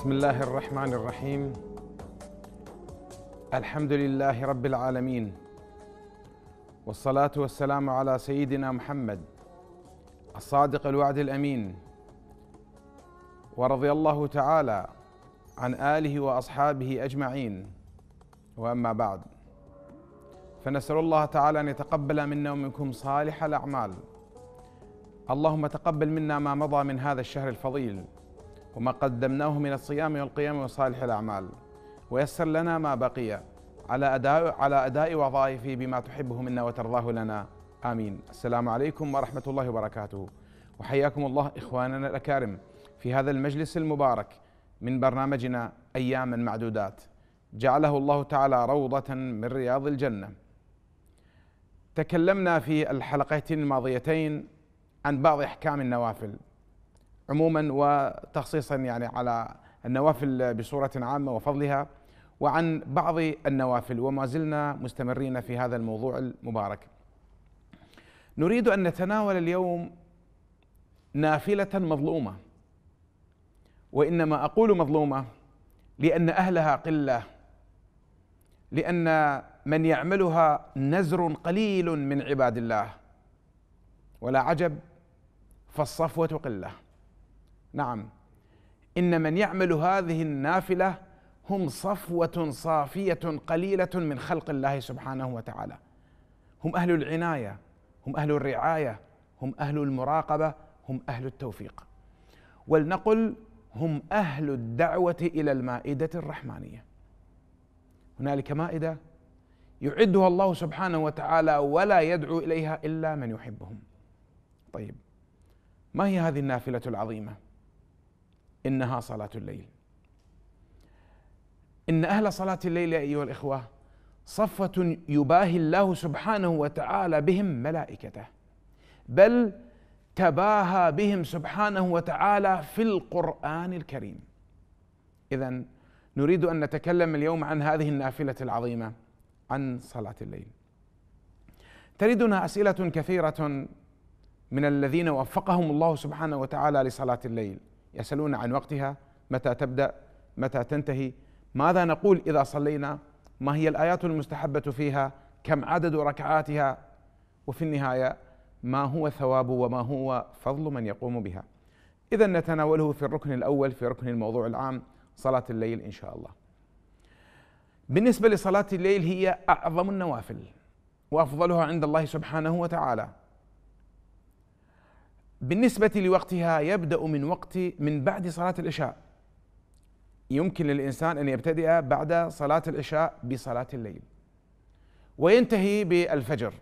بسم الله الرحمن الرحيم الحمد لله رب العالمين والصلاه والسلام على سيدنا محمد الصادق الوعد الامين ورضي الله تعالى عن اله واصحابه اجمعين واما بعد فنسال الله تعالى ان يتقبل منا ومنكم صالح الاعمال اللهم تقبل منا ما مضى من هذا الشهر الفضيل وما قدمناه من الصيام والقيام وصالح الأعمال ويسر لنا ما بقي على أداء على أداء وظائفه بما تحبه منا وترضاه لنا آمين السلام عليكم ورحمة الله وبركاته وحياكم الله إخواننا الأكارم في هذا المجلس المبارك من برنامجنا أياما معدودات جعله الله تعالى روضة من رياض الجنة تكلمنا في الحلقتين الماضيتين عن بعض احكام النوافل عموما وتخصيصا يعني على النوافل بصورة عامة وفضلها وعن بعض النوافل وما زلنا مستمرين في هذا الموضوع المبارك نريد أن نتناول اليوم نافلة مظلومة وإنما أقول مظلومة لأن أهلها قلة لأن من يعملها نزر قليل من عباد الله ولا عجب فالصفوة قله نعم إن من يعمل هذه النافلة هم صفوة صافية قليلة من خلق الله سبحانه وتعالى هم أهل العناية هم أهل الرعاية هم أهل المراقبة هم أهل التوفيق ولنقل هم أهل الدعوة إلى المائدة الرحمانية هنالك مائدة يعدها الله سبحانه وتعالى ولا يدعو إليها إلا من يحبهم طيب ما هي هذه النافلة العظيمة؟ إنها صلاة الليل إن أهل صلاة الليل أيها الإخوة صفوة يباهي الله سبحانه وتعالى بهم ملائكته بل تباهى بهم سبحانه وتعالى في القرآن الكريم إذا نريد أن نتكلم اليوم عن هذه النافلة العظيمة عن صلاة الليل تردنا أسئلة كثيرة من الذين وفقهم الله سبحانه وتعالى لصلاة الليل يسألون عن وقتها متى تبدأ متى تنتهي ماذا نقول إذا صلينا ما هي الآيات المستحبة فيها كم عدد ركعاتها وفي النهاية ما هو ثواب وما هو فضل من يقوم بها إذا نتناوله في الركن الأول في ركن الموضوع العام صلاة الليل إن شاء الله بالنسبة لصلاة الليل هي أعظم النوافل وأفضلها عند الله سبحانه وتعالى بالنسبة لوقتها يبدأ من وقت من بعد صلاة العشاء يمكن للإنسان أن يبتدئ بعد صلاة العشاء بصلاة الليل وينتهي بالفجر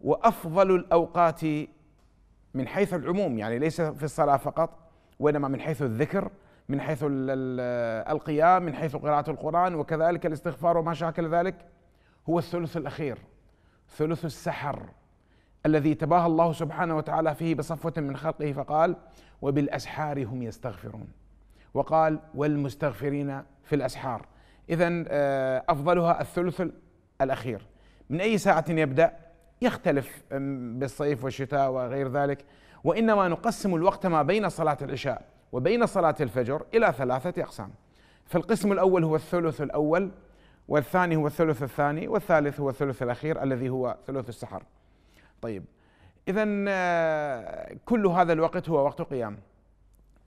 وأفضل الأوقات من حيث العموم يعني ليس في الصلاة فقط وإنما من حيث الذكر من حيث القيام من حيث قراءة القرآن وكذلك الاستغفار وما شاكل ذلك هو الثلث الأخير ثلث السحر الذي تباهى الله سبحانه وتعالى فيه بصفوة من خلقه فقال وبالأسحار هم يستغفرون وقال والمستغفرين في الأسحار إذا آه، أفضلها الثلث الأخير من أي ساعة يبدأ يختلف بالصيف والشتاء وغير ذلك وإنما نقسم الوقت ما بين صلاة العشاء وبين صلاة الفجر إلى ثلاثة أقسام فالقسم الأول هو الثلث الأول والثاني هو الثلث الثاني والثالث هو الثلث الأخير الذي هو ثلث السحر طيب اذا آه، كل هذا الوقت هو وقت قيام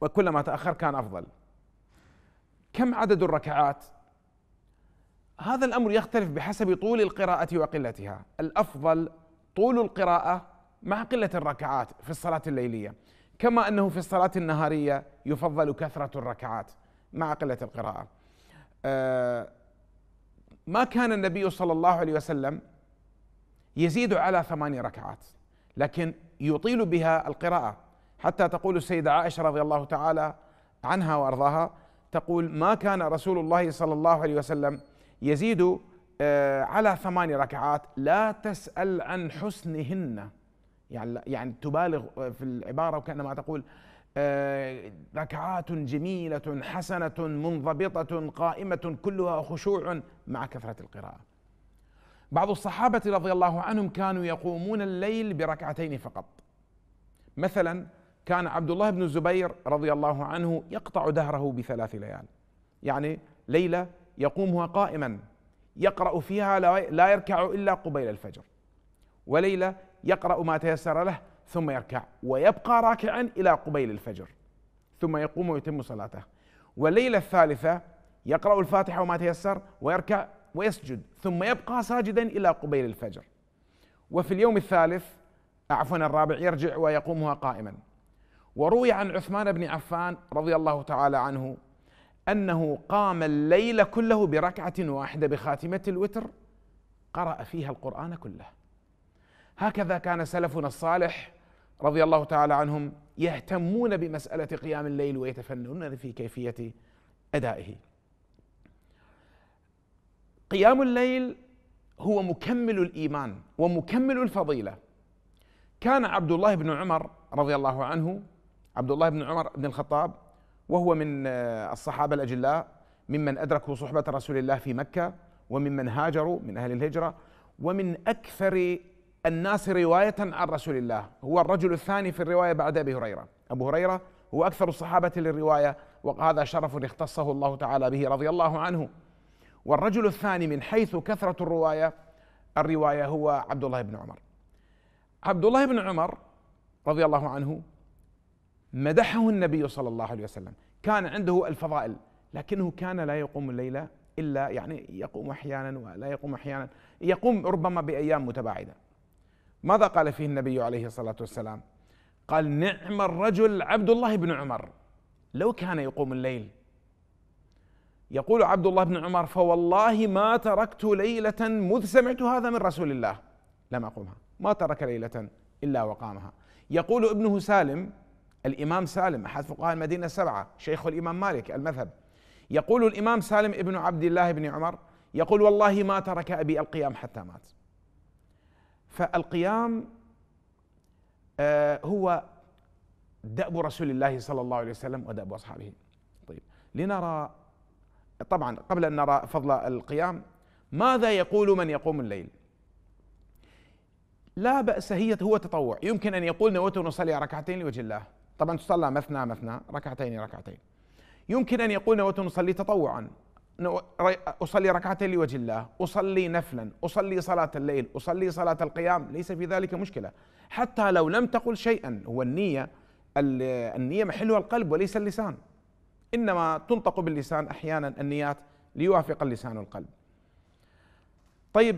وكلما تاخر كان افضل كم عدد الركعات هذا الامر يختلف بحسب طول القراءه وقلتها الافضل طول القراءه مع قله الركعات في الصلاه الليليه كما انه في الصلاه النهاريه يفضل كثره الركعات مع قله القراءه آه، ما كان النبي صلى الله عليه وسلم يزيد على ثماني ركعات لكن يطيل بها القراءة حتى تقول السيدة عائشة رضي الله تعالى عنها وأرضاها تقول ما كان رسول الله صلى الله عليه وسلم يزيد آه، على ثماني ركعات لا تسأل عن حسنهن يعني يعني تبالغ في العبارة وكأنما تقول آه، ركعات جميلة حسنة منضبطة قائمة كلها خشوع مع كثرة القراءة بعض الصحابة رضي الله عنهم كانوا يقومون الليل بركعتين فقط مثلا كان عبد الله بن الزبير رضي الله عنه يقطع دهره بثلاث ليال يعني ليلة يقومها قائما يقرأ فيها لا يركع إلا قبيل الفجر وليلة يقرأ ما تيسر له ثم يركع ويبقى راكعا إلى قبيل الفجر ثم يقوم ويتم صلاته والليلة الثالثة يقرأ الفاتحة وما تيسر ويركع ويسجد ثم يبقى ساجدا إلى قبيل الفجر وفي اليوم الثالث عفوا الرابع يرجع ويقومها قائما وروي عن عثمان بن عفان رضي الله تعالى عنه أنه قام الليل كله بركعة واحدة بخاتمة الوتر قرأ فيها القرآن كله هكذا كان سلفنا الصالح رضي الله تعالى عنهم يهتمون بمسألة قيام الليل ويتفننون في كيفية أدائه قيام الليل هو مكمل الايمان ومكمل الفضيله كان عبد الله بن عمر رضي الله عنه عبد الله بن عمر بن الخطاب وهو من آه، الصحابه الاجلاء ممن ادركوا صحبه رسول الله في مكه وممن هاجروا من اهل الهجره ومن اكثر الناس روايه عن رسول الله هو الرجل الثاني في الروايه بعد ابي هريره ابو هريره هو اكثر الصحابه للروايه وهذا شرف اختصه الله تعالى به رضي الله عنه والرجل الثاني من حيث كثرة الرواية الرواية هو عبد الله بن عمر عبد الله بن عمر رضي الله عنه مدحه النبي صلى الله عليه وسلم كان عنده الفضائل لكنه كان لا يقوم الليلة إلا يعني يقوم أحيانا ولا يقوم أحيانا يقوم ربما بأيام متباعدة ماذا قال فيه النبي عليه الصلاة والسلام قال نعم الرجل عبد الله بن عمر لو كان يقوم الليل يقول عبد الله بن عمر فوالله ما تركت ليلة مذ سمعت هذا من رسول الله لم أقومها ما ترك ليلة إلا وقامها يقول ابنه سالم الإمام سالم أحد فقهاء المدينة السبعة شيخ الإمام مالك المذهب يقول الإمام سالم ابن عبد الله بن عمر يقول والله ما ترك أبي القيام حتى مات فالقيام آه، هو دأب رسول الله صلى الله عليه وسلم ودأب أصحابه طيب لنرى طبعا قبل أن نرى فضل القيام ماذا يقول من يقوم الليل لا بأس هي هو تطوع يمكن أن يقول نويت أن أصلي ركعتين لوجه الله طبعا تصلى مثنى مثنى ركعتين ركعتين يمكن أن يقول نويت أن أصلي تطوعا أصلي ركعتين لوجه الله أصلي نفلا أصلي صلاة الليل أصلي صلاة القيام ليس في ذلك مشكلة حتى لو لم تقل شيئا هو النية النية محلها القلب وليس اللسان انما تنطق باللسان احيانا النيات ليوافق اللسان القلب. طيب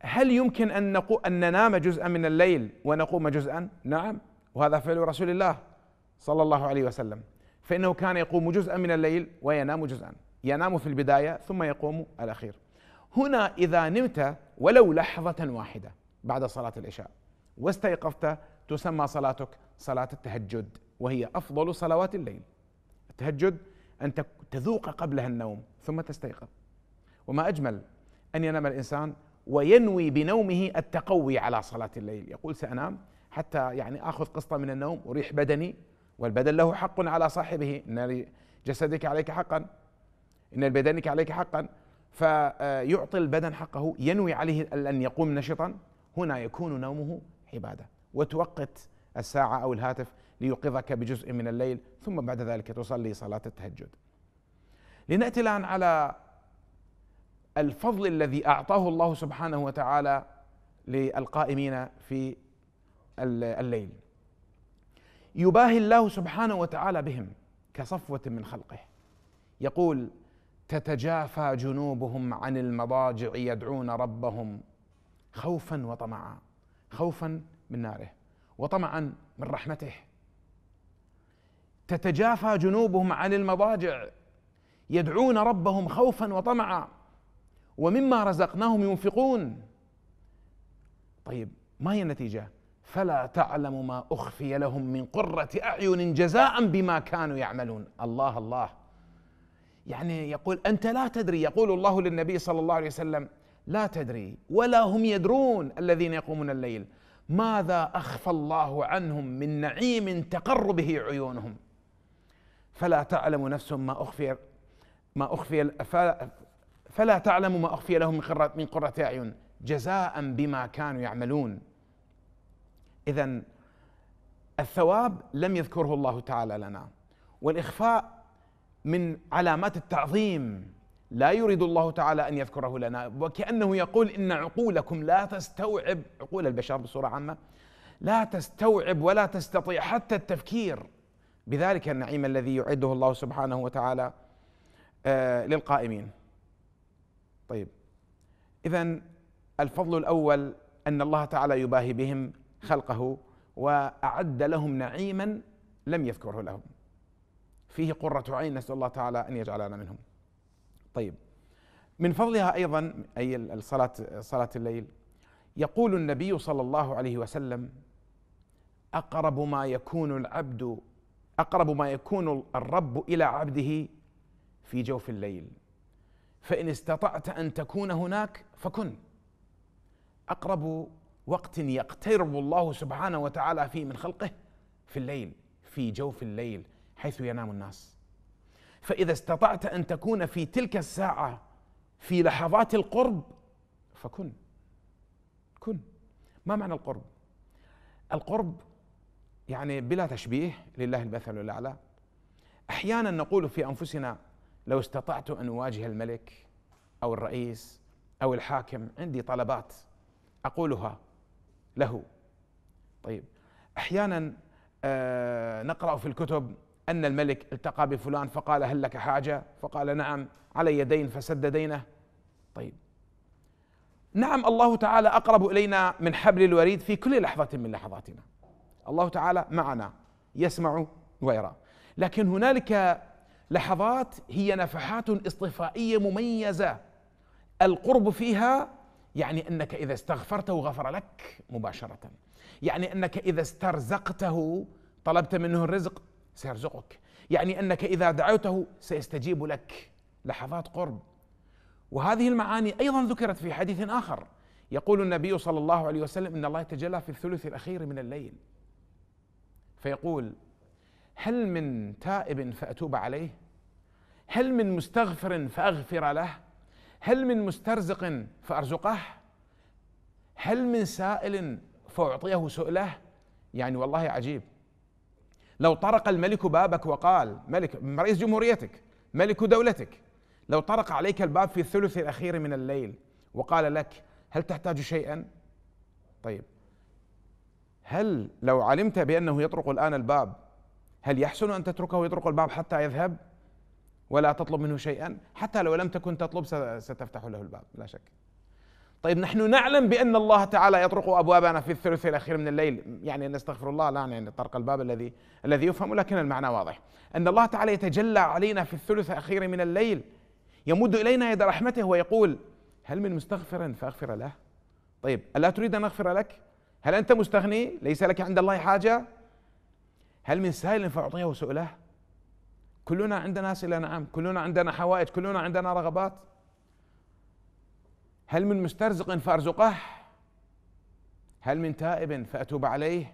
هل يمكن ان نقول ان ننام جزءا من الليل ونقوم جزءا؟ نعم وهذا فعل رسول الله صلى الله عليه وسلم فانه كان يقوم جزءا من الليل وينام جزءا، ينام في البدايه ثم يقوم الاخير. هنا اذا نمت ولو لحظه واحده بعد صلاه العشاء واستيقظت تسمى صلاتك صلاه التهجد وهي افضل صلوات الليل. التهجد أن تذوق قبلها النوم ثم تستيقظ وما أجمل أن ينام الإنسان وينوي بنومه التقوي على صلاة الليل يقول سأنام حتى يعني آخذ قسطة من النوم أريح بدني والبدن له حق على صاحبه إن جسدك عليك حقا إن البدنك عليك حقا فيعطي البدن حقه ينوي عليه أن يقوم نشطا هنا يكون نومه عبادة وتوقت الساعة أو الهاتف ليوقظك بجزء من الليل ثم بعد ذلك تصلي صلاة التهجد لنأتي الآن على الفضل الذي أعطاه الله سبحانه وتعالى للقائمين في الليل يباهي الله سبحانه وتعالى بهم كصفوة من خلقه يقول تتجافى جنوبهم عن المضاجع يدعون ربهم خوفا وطمعا خوفا من ناره وطمعا من رحمته تتجافى جنوبهم عن المضاجع يدعون ربهم خوفا وطمعا ومما رزقناهم ينفقون طيب ما هي النتيجه فلا تعلم ما اخفي لهم من قره اعين جزاء بما كانوا يعملون الله الله يعني يقول انت لا تدري يقول الله للنبي صلى الله عليه وسلم لا تدري ولا هم يدرون الذين يقومون الليل ماذا اخفى الله عنهم من نعيم تقر به عيونهم فلا تعلم نفس ما أخفي ما أخفي فلا تعلم ما أخفي لهم من قرة أعين جزاء بما كانوا يعملون إذا الثواب لم يذكره الله تعالى لنا والإخفاء من علامات التعظيم لا يريد الله تعالى أن يذكره لنا وكأنه يقول إن عقولكم لا تستوعب عقول البشر بصورة عامة لا تستوعب ولا تستطيع حتى التفكير بذلك النعيم الذي يعده الله سبحانه وتعالى آه، للقائمين طيب اذا الفضل الاول ان الله تعالى يباهي بهم خلقه واعد لهم نعيما لم يذكره لهم فيه قره عين نسال الله تعالى ان يجعلنا منهم طيب من فضلها ايضا اي الصلاه صلاه الليل يقول النبي صلى الله عليه وسلم اقرب ما يكون العبد اقرب ما يكون الرب الى عبده في جوف الليل فان استطعت ان تكون هناك فكن اقرب وقت يقترب الله سبحانه وتعالى فيه من خلقه في الليل في جوف الليل حيث ينام الناس فاذا استطعت ان تكون في تلك الساعه في لحظات القرب فكن كن ما معنى القرب القرب يعني بلا تشبيه لله المثل الاعلى احيانا نقول في انفسنا لو استطعت ان اواجه الملك او الرئيس او الحاكم عندي طلبات اقولها له طيب احيانا آه نقرا في الكتب ان الملك التقى بفلان فقال هل لك حاجه فقال نعم علي دين فسد دينه طيب نعم الله تعالى اقرب الينا من حبل الوريد في كل لحظه من لحظاتنا الله تعالى معنا يسمع ويرى لكن هنالك لحظات هي نفحات اصطفائيه مميزه القرب فيها يعني انك اذا استغفرته غفر لك مباشره يعني انك اذا استرزقته طلبت منه الرزق سيرزقك يعني انك اذا دعوته سيستجيب لك لحظات قرب وهذه المعاني ايضا ذكرت في حديث اخر يقول النبي صلى الله عليه وسلم ان الله يتجلى في الثلث الاخير من الليل فيقول هل من تائب فاتوب عليه هل من مستغفر فاغفر له هل من مسترزق فارزقه هل من سائل فاعطيه سؤله يعني والله عجيب لو طرق الملك بابك وقال ملك رئيس جمهوريتك ملك دولتك لو طرق عليك الباب في الثلث الاخير من الليل وقال لك هل تحتاج شيئا طيب هل لو علمت بأنه يطرق الآن الباب هل يحسن أن تتركه يطرق الباب حتى يذهب ولا تطلب منه شيئا حتى لو لم تكن تطلب ستفتح له الباب لا شك طيب نحن نعلم بأن الله تعالى يطرق أبوابنا في الثلث الأخير من الليل يعني نستغفر الله لا يعني طرق الباب الذي الذي يفهم لكن المعنى واضح أن الله تعالى يتجلى علينا في الثلث الأخير من الليل يمد إلينا يد رحمته ويقول هل من مستغفر فأغفر له طيب ألا تريد أن أغفر لك هل أنت مستغني ليس لك عند الله حاجة هل من سائل فأعطيه سؤله كلنا عندنا أسئلة نعم كلنا عندنا حوائج كلنا عندنا رغبات هل من مسترزق فأرزقه هل من تائب فأتوب عليه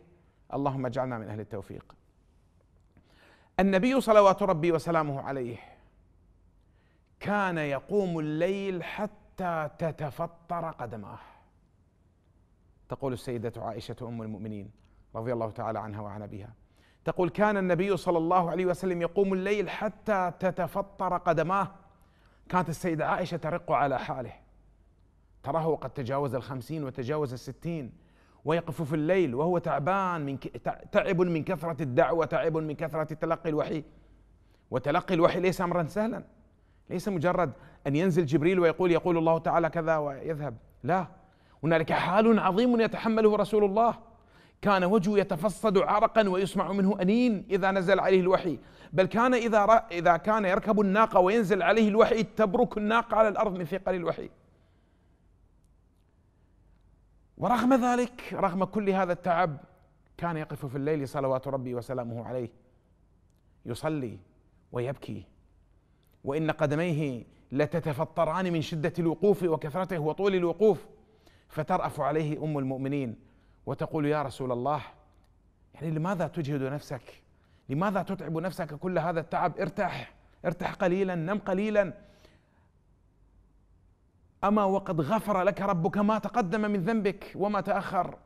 اللهم اجعلنا من أهل التوفيق النبي صلوات ربي وسلامه عليه كان يقوم الليل حتى تتفطر قدماه تقول السيدة عائشة أم المؤمنين رضي الله تعالى عنها وعن أبيها تقول كان النبي صلى الله عليه وسلم يقوم الليل حتى تتفطر قدماه كانت السيدة عائشة ترق على حاله تراه قد تجاوز الخمسين وتجاوز الستين ويقف في الليل وهو تعبان من تعب من كثرة الدعوة تعب من كثرة تلقي الوحي وتلقي الوحي ليس أمرا سهلا ليس مجرد أن ينزل جبريل ويقول يقول الله تعالى كذا ويذهب لا هنالك حال عظيم يتحمله رسول الله كان وجهه يتفصد عرقا ويسمع منه انين اذا نزل عليه الوحي بل كان اذا اذا كان يركب الناقه وينزل عليه الوحي تبرك الناقه على الارض من ثقل الوحي ورغم ذلك رغم كل هذا التعب كان يقف في الليل صلوات ربي وسلامه عليه يصلي ويبكي وان قدميه لتتفطران من شده الوقوف وكثرته وطول الوقوف فترأف عليه أم المؤمنين وتقول يا رسول الله يعني لماذا تجهد نفسك لماذا تتعب نفسك كل هذا التعب ارتاح ارتاح قليلا نم قليلا أما وقد غفر لك ربك ما تقدم من ذنبك وما تأخر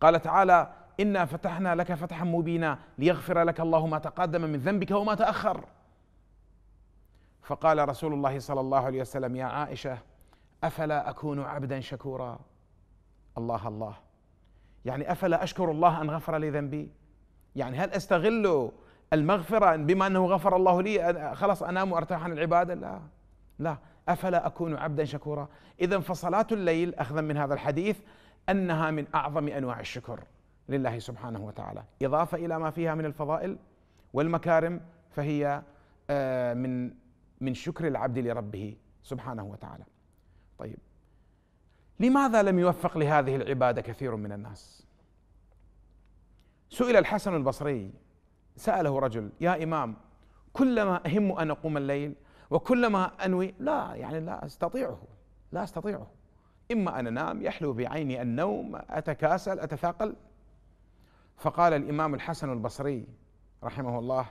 قال تعالى إنا فتحنا لك فتحا مبينا ليغفر لك الله ما تقدم من ذنبك وما تأخر فقال رسول الله صلى الله عليه وسلم يا عائشة افلا اكون عبدا شكورا الله الله يعني افلا اشكر الله ان غفر لي ذنبي يعني هل استغل المغفره بما انه غفر الله لي خلاص انام وارتاح عن العباده لا لا افلا اكون عبدا شكورا اذا فصلاه الليل اخذا من هذا الحديث انها من اعظم انواع الشكر لله سبحانه وتعالى اضافه الى ما فيها من الفضائل والمكارم فهي آه، من من شكر العبد لربه سبحانه وتعالى طيب لماذا لم يوفق لهذه العبادة كثير من الناس سئل الحسن البصري سأله رجل يا إمام كلما أهم أن أقوم الليل وكلما أنوي لا يعني لا أستطيعه لا أستطيعه إما أن أنام يحلو بعيني النوم أتكاسل أتثاقل فقال الإمام الحسن البصري رحمه الله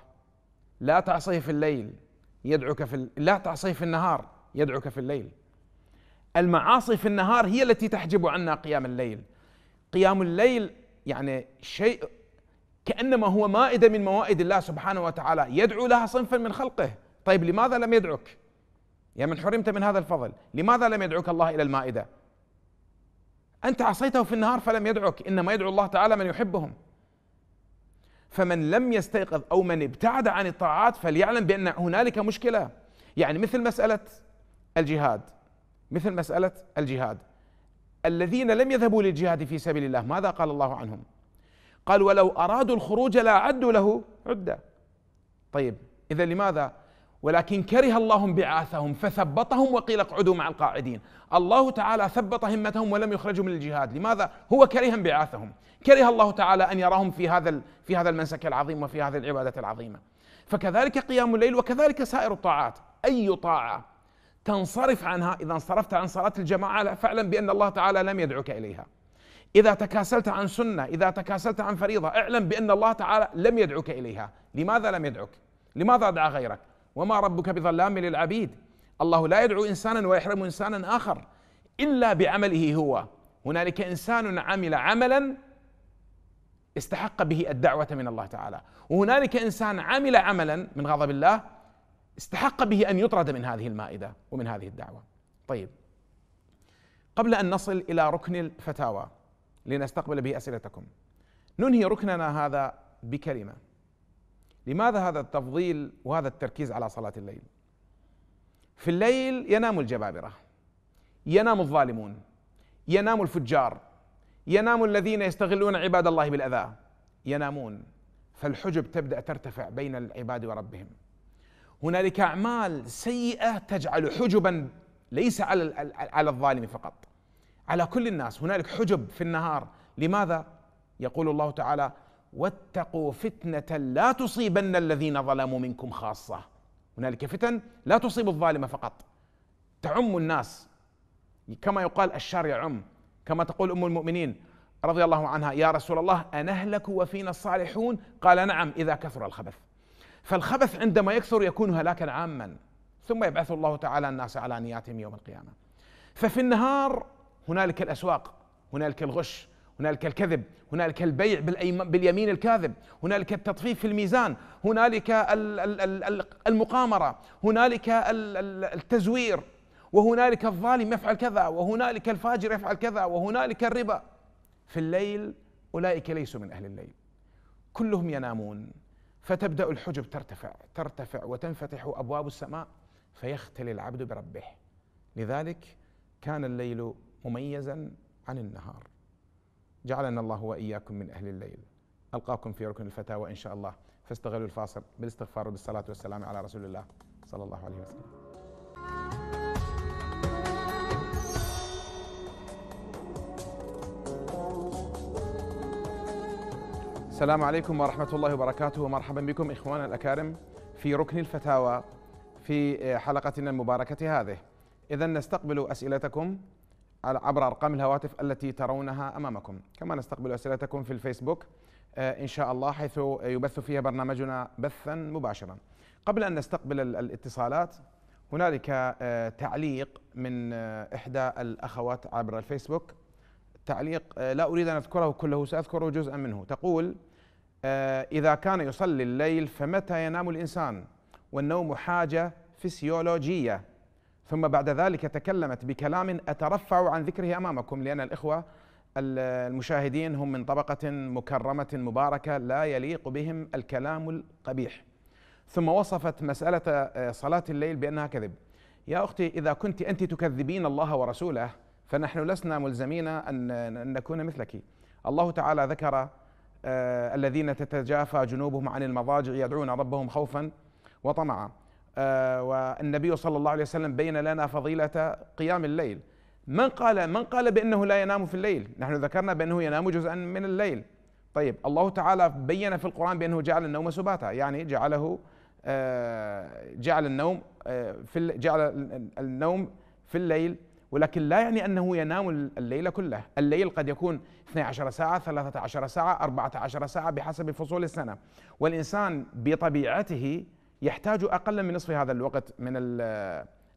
لا تعصيه في الليل يدعوك في لا تعصيه في النهار يدعوك في الليل المعاصي في النهار هي التي تحجب عنا قيام الليل قيام الليل يعني شيء كانما هو مائده من موائد الله سبحانه وتعالى يدعو لها صنفا من خلقه طيب لماذا لم يدعك يا من حرمت من هذا الفضل لماذا لم يدعك الله الى المائده انت عصيته في النهار فلم يدعك انما يدعو الله تعالى من يحبهم فمن لم يستيقظ او من ابتعد عن الطاعات فليعلم بان هنالك مشكله يعني مثل مساله الجهاد مثل مسألة الجهاد الذين لم يذهبوا للجهاد في سبيل الله ماذا قال الله عنهم قال ولو أرادوا الخروج لأعدوا له عدة طيب إذا لماذا ولكن كره الله بعاثهم فثبطهم وقيل اقعدوا مع القاعدين الله تعالى ثبط همتهم ولم يخرجوا من الجهاد لماذا هو كره بعاثهم كره الله تعالى ان يراهم في هذا في هذا المنسك العظيم وفي هذه العباده العظيمه فكذلك قيام الليل وكذلك سائر الطاعات اي طاعه تنصرف عنها إذا انصرفت عن صلاة الجماعة فاعلم بأن الله تعالى لم يدعك إليها إذا تكاسلت عن سنة إذا تكاسلت عن فريضة اعلم بأن الله تعالى لم يدعك إليها لماذا لم يدعك لماذا دعا غيرك وما ربك بظلام للعبيد الله لا يدعو إنسانا ويحرم إنسانا آخر إلا بعمله هو هنالك إنسان عمل عملا استحق به الدعوة من الله تعالى وهنالك إنسان عمل عملا من غضب الله استحق به ان يطرد من هذه المائده ومن هذه الدعوه. طيب قبل ان نصل الى ركن الفتاوى لنستقبل به اسئلتكم ننهي ركننا هذا بكلمه لماذا هذا التفضيل وهذا التركيز على صلاه الليل؟ في الليل ينام الجبابره ينام الظالمون ينام الفجار ينام الذين يستغلون عباد الله بالاذى ينامون فالحجب تبدا ترتفع بين العباد وربهم هنالك اعمال سيئه تجعل حجبا ليس على على الظالم فقط على كل الناس هنالك حجب في النهار لماذا يقول الله تعالى واتقوا فتنه لا تصيبن الذين ظلموا منكم خاصه هنالك فتن لا تصيب الظالم فقط تعم الناس كما يقال الشر يعم كما تقول ام المؤمنين رضي الله عنها يا رسول الله انهلك وفينا الصالحون قال نعم اذا كثر الخبث فالخبث عندما يكثر يكون هلاكا عاما ثم يبعث الله تعالى الناس على نياتهم يوم القيامه ففي النهار هنالك الاسواق هنالك الغش هنالك الكذب هنالك البيع باليمين الكاذب هنالك التطفيف في الميزان هنالك المقامره هنالك التزوير وهنالك الظالم يفعل كذا وهنالك الفاجر يفعل كذا وهنالك الربا في الليل اولئك ليسوا من اهل الليل كلهم ينامون فتبدا الحجب ترتفع ترتفع وتنفتح ابواب السماء فيختلي العبد بربه لذلك كان الليل مميزا عن النهار جعلنا الله واياكم من اهل الليل القاكم في ركن الفتاوى ان شاء الله فاستغلوا الفاصل بالاستغفار وبالصلاه والسلام على رسول الله صلى الله عليه وسلم السلام عليكم ورحمة الله وبركاته ومرحبا بكم إخوانا الأكارم في ركن الفتاوى في حلقتنا المباركة هذه إذا نستقبل أسئلتكم عبر أرقام الهواتف التي ترونها أمامكم كما نستقبل أسئلتكم في الفيسبوك آه، إن شاء الله حيث يبث فيها برنامجنا بثا مباشرا قبل أن نستقبل الاتصالات هنالك آه، تعليق من آه، إحدى الأخوات عبر الفيسبوك تعليق لا أريد أن أذكره كله سأذكره جزءا منه تقول آه، إذا كان يصلي الليل فمتى ينام الإنسان والنوم حاجة فسيولوجية ثم بعد ذلك تكلمت بكلام أترفع عن ذكره أمامكم لأن الإخوة المشاهدين هم من طبقة مكرمة مباركة لا يليق بهم الكلام القبيح ثم وصفت مسألة آه، صلاة الليل بأنها كذب يا أختي إذا كنت أنت تكذبين الله ورسوله فنحن لسنا ملزمين أن نكون مثلك الله تعالى ذكر آه، الذين تتجافى جنوبهم عن المضاجع يدعون ربهم خوفا وطمعا آه، والنبي صلى الله عليه وسلم بين لنا فضيلة قيام الليل من قال من قال بأنه لا ينام في الليل نحن ذكرنا بأنه ينام جزءا من الليل طيب الله تعالى بين في القرآن بأنه جعل النوم سباتا يعني جعله آه، جعل النوم في جعل النوم في الليل ولكن لا يعني أنه ينام الليل كله الليل قد يكون 12 ساعة 13 ساعة 14 ساعة بحسب فصول السنة والإنسان بطبيعته يحتاج أقل من نصف هذا الوقت من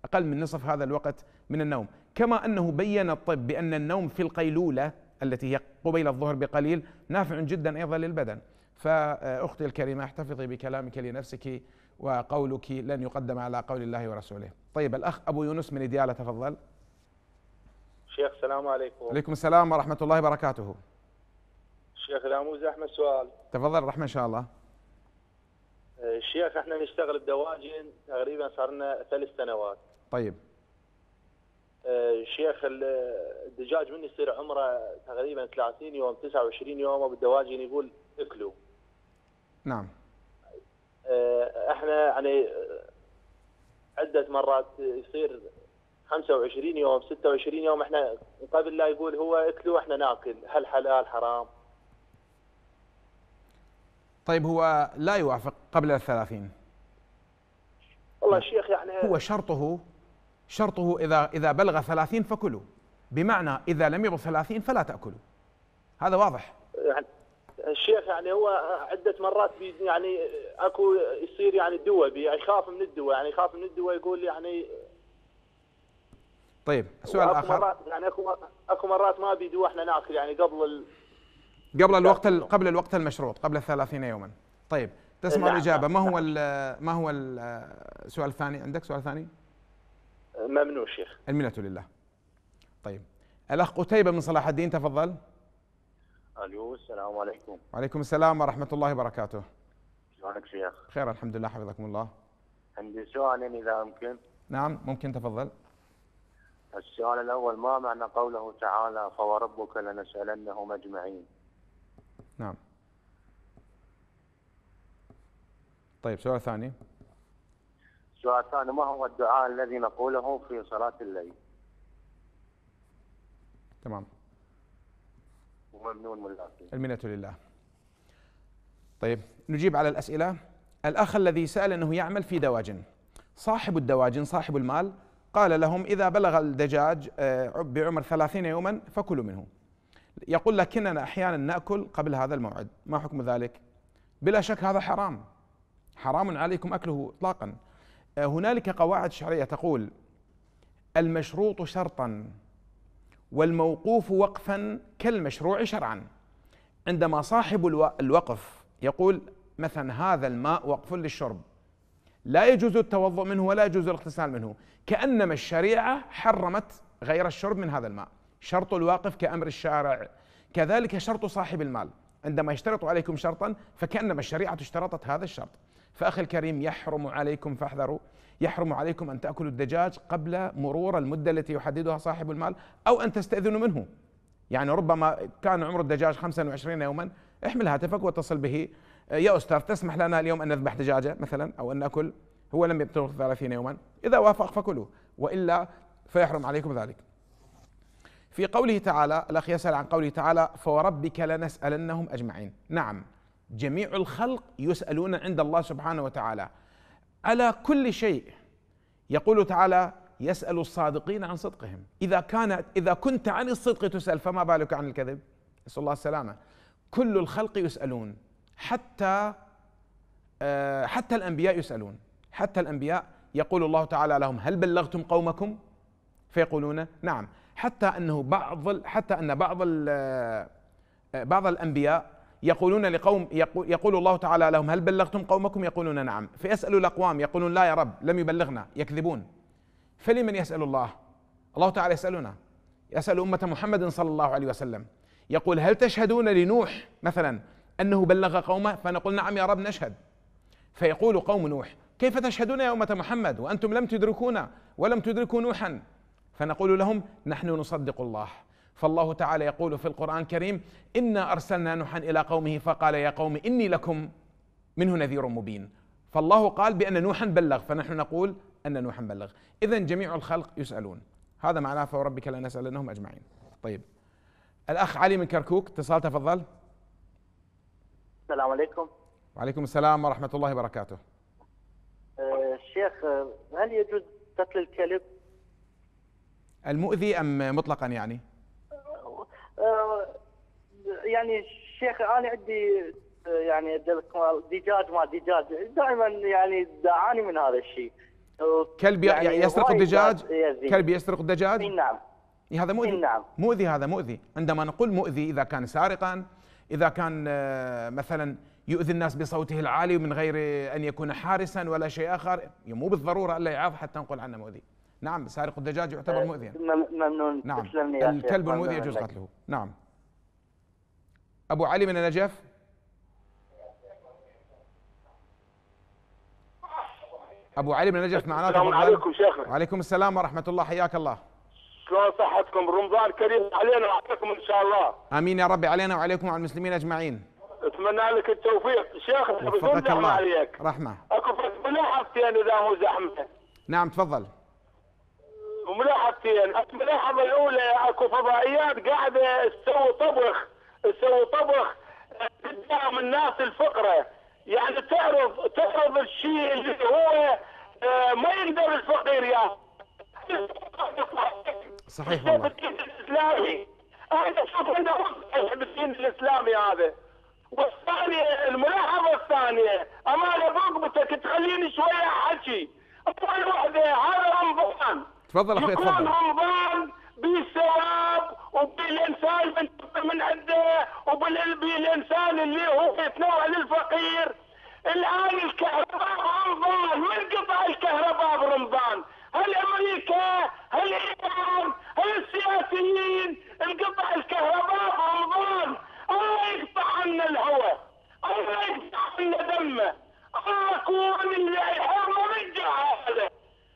أقل من نصف هذا الوقت من النوم كما أنه بين الطب بأن النوم في القيلولة التي هي قبيل الظهر بقليل نافع جدا أيضا للبدن فأختي الكريمة احتفظي بكلامك لنفسك وقولك لن يقدم على قول الله ورسوله طيب الأخ أبو يونس من ديالة تفضل شيخ السلام عليكم وعليكم السلام ورحمة الله وبركاته شيخ إذا مو زحمة سؤال تفضل رحمة إن شاء الله الشيخ آه، احنا نشتغل بدواجن تقريبا صار لنا ثلاث سنوات طيب الشيخ آه، الدجاج من يصير عمره تقريبا 30 يوم 29 يوم وبالدواجن يقول اكلوا نعم آه، احنا يعني عده مرات يصير 25 يوم 26 يوم احنا قبل لا يقول هو اكلوا احنا ناكل هل حلال حرام طيب هو لا يوافق قبل ال 30 والله الشيخ يعني هو شرطه شرطه إذا إذا بلغ 30 فكلوا بمعنى إذا لم يبلغ 30 فلا تأكلوا هذا واضح يعني الشيخ يعني هو عدة مرات يعني أكو يصير يعني الدواء يعني يخاف من الدواء يعني يخاف من الدواء يقول يعني طيب سؤال اخر مرات يعني اكو اكو مرات ما بيدو احنا ناكل يعني قبل ال... قبل الوقت ال... قبل الوقت المشروط قبل 30 يوما طيب تسمع نعم، الاجابه نعم. ما هو ال ما هو السؤال الثاني عندك سؤال ثاني؟ ممنوع شيخ المنة لله طيب الاخ قتيبه من صلاح الدين تفضل الو السلام عليكم وعليكم السلام ورحمه الله وبركاته شلونك شيخ؟ خير الحمد لله حفظكم الله عندي سؤال اذا ممكن نعم ممكن تفضل السؤال الأول ما معنى قوله تعالى فوربك لنسألنهم أجمعين نعم طيب سؤال ثاني سؤال ثاني ما هو الدعاء الذي نقوله في صلاة الليل تمام وممنون من المنة لله طيب نجيب على الأسئلة الأخ الذي سأل أنه يعمل في دواجن صاحب الدواجن صاحب المال قال لهم إذا بلغ الدجاج آه، بعمر ثلاثين يوما فكلوا منه يقول لكننا أحيانا نأكل قبل هذا الموعد ما حكم ذلك بلا شك هذا حرام حرام عليكم أكله إطلاقا آه، هنالك قواعد شرعية تقول المشروط شرطا والموقوف وقفا كالمشروع شرعا عندما صاحب الوقف يقول مثلا هذا الماء وقف للشرب لا يجوز التوضؤ منه ولا يجوز الاغتسال منه كأنما الشريعة حرمت غير الشرب من هذا الماء شرط الواقف كأمر الشارع كذلك شرط صاحب المال عندما يشترط عليكم شرطا فكأنما الشريعة اشترطت هذا الشرط فأخي الكريم يحرم عليكم فاحذروا يحرم عليكم أن تأكلوا الدجاج قبل مرور المدة التي يحددها صاحب المال أو أن تستأذنوا منه يعني ربما كان عمر الدجاج 25 يوما احمل هاتفك واتصل به يا أستاذ تسمح لنا اليوم أن نذبح دجاجة مثلا أو أن نأكل هو لم يبتغ 30 يوما إذا وافق فكلوا وإلا فيحرم عليكم ذلك في قوله تعالى الأخ يسأل عن قوله تعالى فوربك لنسألنهم أجمعين نعم جميع الخلق يسألون عند الله سبحانه وتعالى على كل شيء يقول تعالى يسأل الصادقين عن صدقهم إذا كانت إذا كنت عن الصدق تسأل فما بالك عن الكذب نسأل الله السلامة كل الخلق يسألون حتى آه، حتى الانبياء يسالون حتى الانبياء يقول الله تعالى لهم هل بلغتم قومكم فيقولون نعم حتى انه بعض حتى ان بعض آه، آه، بعض الانبياء يقولون لقوم يقول الله تعالى لهم هل بلغتم قومكم يقولون نعم فيسال الاقوام يقولون لا يا رب لم يبلغنا يكذبون فلمن يسال الله الله تعالى يسالنا يسال امه محمد صلى الله عليه وسلم يقول هل تشهدون لنوح مثلا أنه بلغ قومه فنقول نعم يا رب نشهد فيقول قوم نوح كيف تشهدون يا أمة محمد وأنتم لم تدركونا ولم تدركوا نوحا فنقول لهم نحن نصدق الله فالله تعالى يقول في القرآن الكريم إنا أرسلنا نوحا إلى قومه فقال يا قوم إني لكم منه نذير مبين فالله قال بأن نوحا بلغ فنحن نقول أن نوحا بلغ إذا جميع الخلق يسألون هذا معناه فوربك لنسألنهم أجمعين طيب الأخ علي من كركوك اتصال تفضل السلام عليكم وعليكم السلام ورحمة الله وبركاته الشيخ آه، هل يجوز قتل الكلب؟ المؤذي أم مطلقا يعني؟ آه، يعني الشيخ أنا عندي آه، يعني دجاج ما دجاج دائما يعني اعاني من هذا الشيء كلب يعني, يعني يسرق الدجاج كلب يسرق الدجاج نعم هذا مؤذي نعم مؤذي هذا مؤذي عندما نقول مؤذي اذا كان سارقا إذا كان آه، مثلا يؤذي الناس بصوته العالي ومن غير أن يكون حارسا ولا شيء آخر مو بالضرورة إلا يعاف حتى نقول عنه مؤذي نعم سارق الدجاج يعتبر مؤذيا إيه، ممنون نعم الكلب المؤذي يجوز قتله نعم أبو علي من النجف أبو علي من النجف معنا السلام عليكم شيخنا وعليكم السلام ورحمة الله حياك الله شلون صحتكم رمضان كريم علينا وعليكم ان شاء الله امين يا رب علينا وعليكم وعلى المسلمين اجمعين اتمنى لك التوفيق شيخ بدون زحمه عليك رحمه اكو ملاحظتين اذا مو زحمه نعم تفضل وملاحظتين الملاحظه الاولى اكو فضائيات قاعده تسوي طبخ تسوي طبخ آه، قدام الناس الفقره يعني تعرض تعرض الشيء اللي هو آه، ما يقدر الفقير يا صحيح والله الدين الاسلامي انا اشوف انه بالدين الاسلامي هذا والثانيه الملاحظه الثانيه امانه برقبتك تخليني شويه احكي اول وحده هذا رمضان تفضل اخوي تفضل يكون رمضان بالثواب وبالانسان من عنده وبالانسان اللي هو يتنوع للفقير الان الكهرباء برمضان قطع الكهرباء برمضان هل امريكا هل ايران السياسيين انقطع الكهرباء رمضان الله يقطع عنا الهواء الله يقطع عنا دمه الله من اللي يحرمه من هذا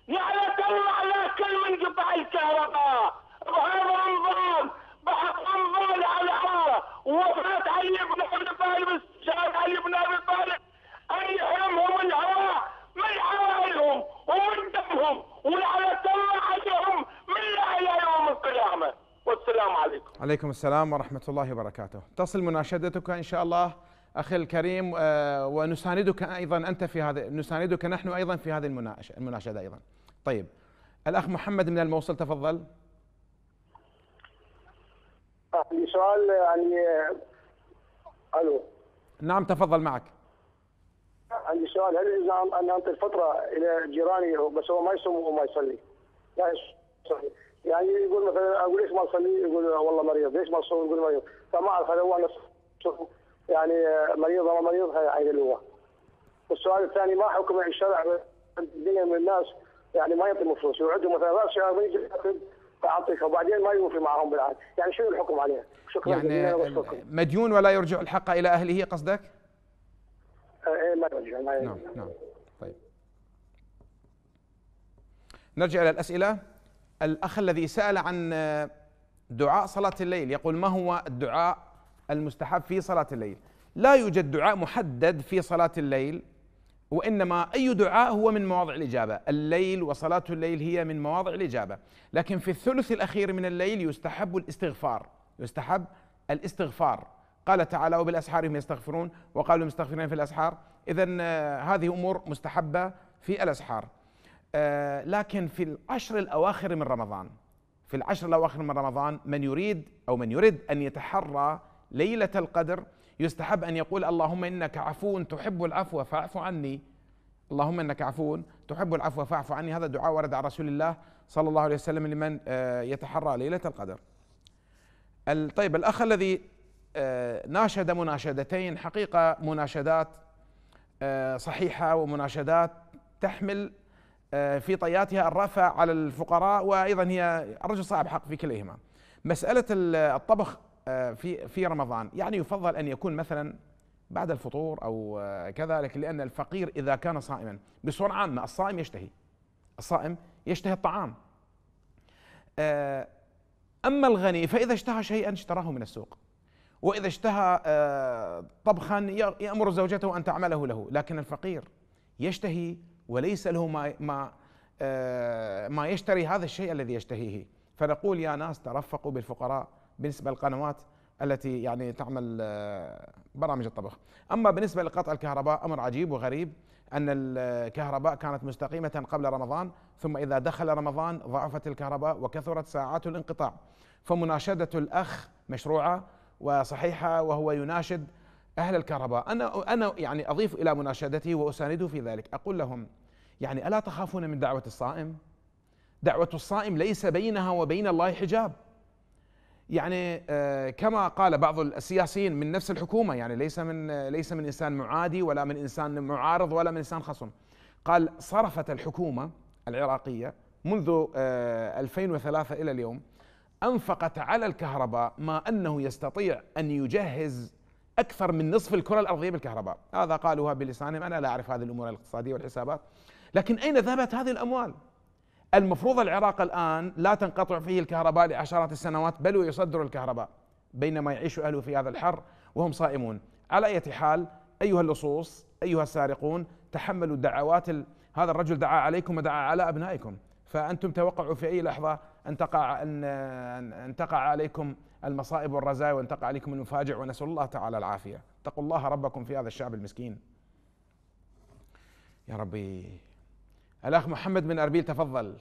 يعني طلع لا كل من قطع الكهرباء بهذا رمضان بحق رمضان على الله وفات علي بن ابي طالب استشهاد علي بن ابي طالب ان يحرمهم الهواء من حوالهم ومن دمهم ولعنة الله عليهم بالرحمة والسلام عليكم عليكم السلام ورحمة الله وبركاته تصل مناشدتك إن شاء الله أخي الكريم آه، ونساندك أيضا أنت في هذا نساندك نحن أيضا في هذه المناشدة أيضا طيب الأخ محمد من الموصل تفضل عندي سؤال يعني الو نعم تفضل معك عندي سؤال هل الالزام ان انطي الفتره الى جيراني بس هو ما يصوم وما يصلي لا يصلي يعني يقول مثلا اقول ليش ما اصلي؟ يقول والله مريض، ليش ما اصوم؟ يقول مريض، فما اعرف هذا هو يعني مريض ولا مريض هذا عين هو. والسؤال الثاني ما حكم الشرع الدنيا من الناس يعني ما يعطي فلوس يعدوا مثلا راس شهر يجي اعطيك وبعدين ما يوفي معهم بالعاده، يعني شنو الحكم عليها؟ شكرا يعني مديون ولا يرجع الحق الى اهله قصدك؟ ايه ما يرجع ما يرجع نعم نعم طيب نرجع الى الاسئله الأخ الذي سأل عن دعاء صلاة الليل يقول ما هو الدعاء المستحب في صلاة الليل لا يوجد دعاء محدد في صلاة الليل وإنما أي دعاء هو من مواضع الإجابة الليل وصلاة الليل هي من مواضع الإجابة لكن في الثلث الأخير من الليل يستحب الاستغفار يستحب الاستغفار قال تعالى وبالأسحار هم يستغفرون وقالوا مستغفرين في الأسحار إذا آه، هذه أمور مستحبة في الأسحار آه، لكن في العشر الأواخر من رمضان في العشر الأواخر من رمضان من يريد أو من يريد أن يتحرى ليلة القدر يستحب أن يقول اللهم إنك عفو تحب العفو فاعف عني اللهم إنك عفو تحب العفو فاعف عني هذا دعاء ورد عن رسول الله صلى الله عليه وسلم لمن آه، يتحرى ليلة القدر طيب الأخ الذي آه، ناشد مناشدتين حقيقة مناشدات صحيحة ومناشدات تحمل آه، في طياتها الرفع على الفقراء وايضا هي الرجل صاحب حق في كليهما. مساله الطبخ آه، في في رمضان يعني يفضل ان يكون مثلا بعد الفطور او آه، كذلك لان الفقير اذا كان صائما بصوره عامه الصائم يشتهي الصائم يشتهي الطعام. اما الغني فاذا اشتهى شيئا اشتراه من السوق. واذا اشتهى طبخا يامر زوجته ان تعمله له، لكن الفقير يشتهي وليس له ما ما آه، ما يشتري هذا الشيء الذي يشتهيه فنقول يا ناس ترفقوا بالفقراء بالنسبه للقنوات التي يعني تعمل آه، برامج الطبخ اما بالنسبه لقطع الكهرباء امر عجيب وغريب ان الكهرباء كانت مستقيمه قبل رمضان ثم اذا دخل رمضان ضعفت الكهرباء وكثرت ساعات الانقطاع فمناشده الاخ مشروعه وصحيحه وهو يناشد أهل الكهرباء أنا أنا يعني أضيف إلى مناشدته وأسانده في ذلك أقول لهم يعني ألا تخافون من دعوة الصائم؟ دعوة الصائم ليس بينها وبين الله حجاب يعني آه، كما قال بعض السياسيين من نفس الحكومه يعني ليس من ليس من انسان معادي ولا من انسان معارض ولا من انسان خصم قال صرفت الحكومه العراقيه منذ 2003 آه، الى اليوم انفقت على الكهرباء ما انه يستطيع ان يجهز أكثر من نصف الكرة الأرضية بالكهرباء هذا قالوها بلسانهم أنا لا أعرف هذه الأمور الاقتصادية والحسابات لكن أين ذهبت هذه الأموال المفروض العراق الآن لا تنقطع فيه الكهرباء لعشرات السنوات بل ويصدر الكهرباء بينما يعيش أهله في هذا الحر وهم صائمون على أي حال أيها اللصوص أيها السارقون تحملوا الدعوات هذا الرجل دعا عليكم ودعا على أبنائكم فأنتم توقعوا في أي لحظة أن تقع أن, أن تقع عليكم المصائب والرزايا تقع عليكم المفاجع ونسأل الله تعالى العافية اتقوا الله ربكم في هذا الشعب المسكين يا ربي الأخ محمد من أربيل تفضل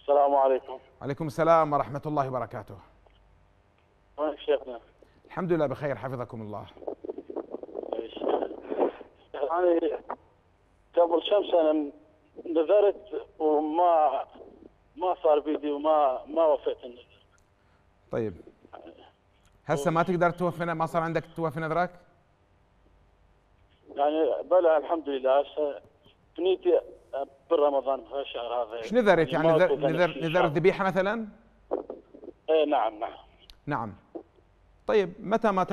السلام عليكم عليكم السلام ورحمة الله وبركاته وين شيخنا الحمد لله بخير حفظكم الله يعني قبل كم سنة نذرت وما ما صار بيدي وما ما وفيت النذر طيب هسه ما تقدر توفي ما صار عندك توفي نذرك؟ يعني بلى الحمد لله هسه بنيتي برمضان بهالشهر هذا ايش نذرت يعني, يعني نذر نذر نذر ذبيحه مثلا؟ ايه نعم نعم نعم طيب متى ما ت...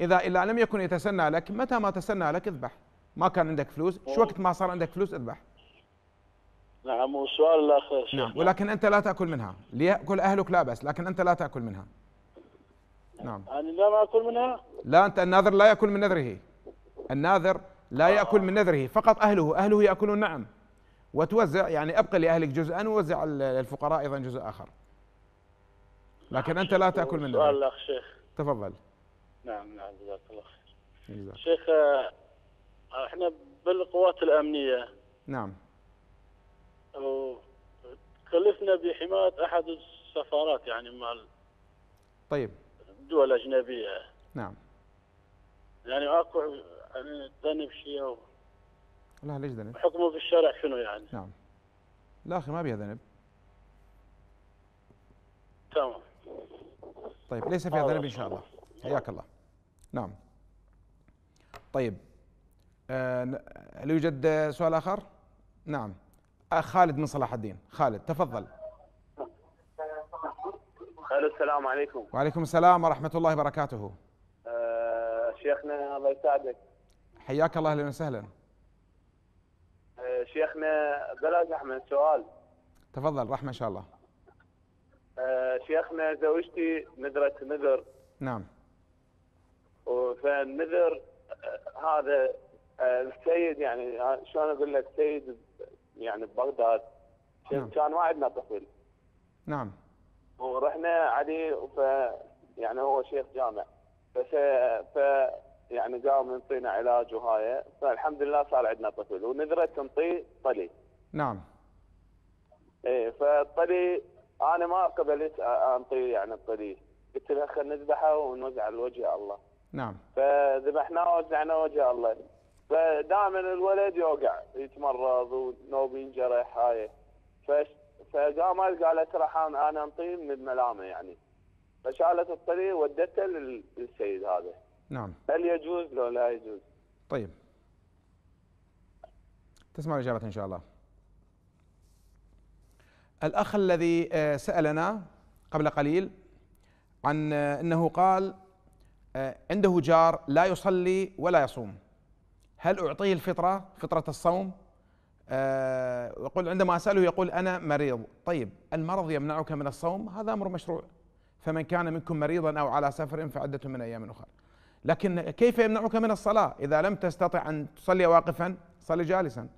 اذا الا لم يكن يتسنى لك متى ما تسنى لك اذبح ما كان عندك فلوس شو وقت ما صار عندك فلوس اذبح نعم والسؤال الاخر نعم ولكن انت لا تاكل منها لياكل اهلك لا بس لكن انت لا تاكل منها نعم انا لا اكل منها لا انت الناذر لا ياكل من نذره الناذر لا آه. ياكل من نذره فقط اهله اهله ياكلون نعم وتوزع يعني ابقي لاهلك جزءا ووزع للفقراء ايضا جزء اخر لكن انت لا تاكل من نذره الاخ شيخ تفضل نعم نعم جزاك الله خير شيخ آه، احنا بالقوات الامنيه نعم كلفنا بحمايه احد السفارات يعني مال طيب الدول الاجنبيه نعم يعني اكو يعني ذنب شيء و... لا ليش ذنب؟ حكمه في الشارع شنو يعني؟ نعم لا اخي ما بيها ذنب تمام طيب ليس فيها ذنب ان شاء الله حياك الله نعم طيب آه، هل آه يوجد سؤال اخر؟ نعم آه، خالد من صلاح الدين خالد تفضل خالد السلام عليكم وعليكم السلام ورحمة الله وبركاته أه شيخنا الله يسعدك حياك الله اهلا وسهلا أه شيخنا بلا زحمة سؤال تفضل رحمة إن شاء الله أه شيخنا زوجتي نذرت نذر نعم فالنذر آه، هذا آه، السيد يعني شلون اقول لك سيد يعني ببغداد نعم. كان ما عندنا طفل نعم ورحنا عليه ف يعني هو شيخ جامع بس ف يعني قام ينطينا علاج وهاي فالحمد لله صار عندنا طفل ونذرت تنطي طلي نعم ايه فالطلي انا ما قبلت انطي يعني الطلي قلت له خلينا نذبحه ونوزع الوجه الله نعم فذبحناه ووزعناه وجه الله فدائما الولد يوقع يتمرض ونوب ينجرح هاي فقام قالت راح انا انطيه من الملامه يعني فشالت الطريق ودته للسيد هذا نعم هل يجوز لو لا يجوز طيب تسمع الإجابة إن شاء الله الأخ الذي آه، سألنا قبل قليل عن آه، أنه قال آه، عنده جار لا يصلي ولا يصوم هل أعطيه الفطرة فطرة الصوم أه يقول عندما أسأله يقول أنا مريض طيب المرض يمنعك من الصوم هذا أمر مشروع فمن كان منكم مريضا أو على سفر فعدة من أيام أخرى لكن كيف يمنعك من الصلاة إذا لم تستطع أن تصلي واقفا صلي جالسا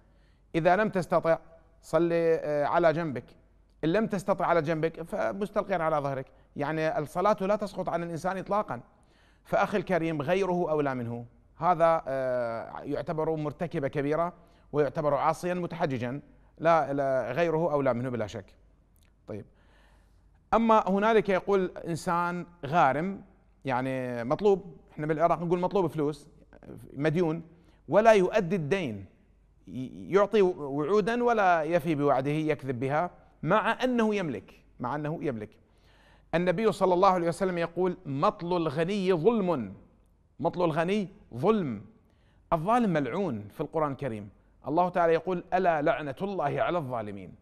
إذا لم تستطع صلي آه، على جنبك إن لم تستطع على جنبك فمستلقيا على ظهرك يعني الصلاة لا تسقط عن الإنسان إطلاقا فأخي الكريم غيره أولى منه هذا آه، يعتبر مرتكبة كبيرة ويعتبر عاصيا متحججا لا, غيره غيره أولى منه بلا شك طيب أما هنالك يقول إنسان غارم يعني مطلوب احنا بالعراق نقول مطلوب فلوس مديون ولا يؤدي الدين يعطي وعودا ولا يفي بوعده يكذب بها مع انه يملك مع انه يملك النبي صلى الله عليه وسلم يقول مطل الغني ظلم مطل الغني ظلم الظالم ملعون في القرآن الكريم الله تعالى يقول ألا لعنة الله على الظالمين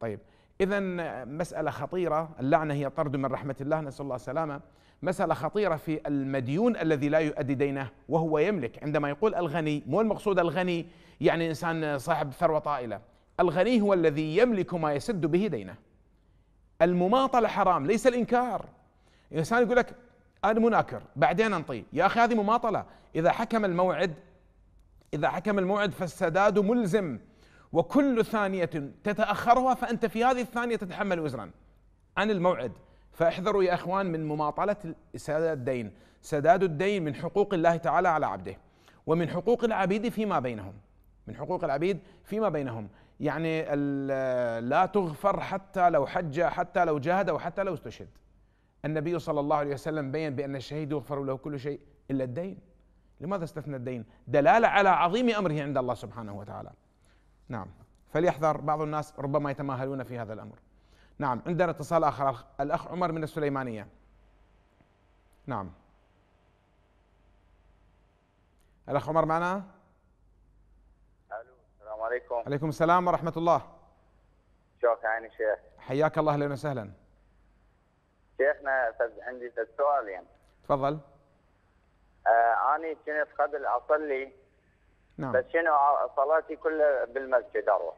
طيب إذا مسألة خطيرة اللعنة هي طرد من رحمة الله نسأل الله السلامة مسألة خطيرة في المديون الذي لا يؤدي دينه وهو يملك عندما يقول الغني مو المقصود الغني يعني إنسان صاحب ثروة طائلة الغني هو الذي يملك ما يسد به دينه المماطلة حرام ليس الإنكار إنسان يقول لك انا مناكر بعدين انطيه يا اخي هذه مماطله اذا حكم الموعد اذا حكم الموعد فالسداد ملزم وكل ثانيه تتاخرها فانت في هذه الثانيه تتحمل وزرا عن الموعد فاحذروا يا اخوان من مماطله سداد الدين سداد الدين من حقوق الله تعالى على عبده ومن حقوق العبيد فيما بينهم من حقوق العبيد فيما بينهم يعني لا تغفر حتى لو حج حتى لو جاهد وحتى لو استشهد النبي صلى الله عليه وسلم بين بأن الشهيد يغفر له كل شيء إلا الدين لماذا استثنى الدين دلالة على عظيم أمره عند الله سبحانه وتعالى نعم فليحذر بعض الناس ربما يتماهلون في هذا الأمر نعم عندنا اتصال آخر الأخ عمر من السليمانية نعم الأخ عمر معنا ألو السلام عليكم عليكم السلام ورحمة الله شوك عيني شيخ حياك الله أهلا وسهلا شيخنا استاذ عندي سؤال يعني تفضل آه اني كنت قبل اصلي نعم بس شنو صلاتي كلها بالمسجد اروح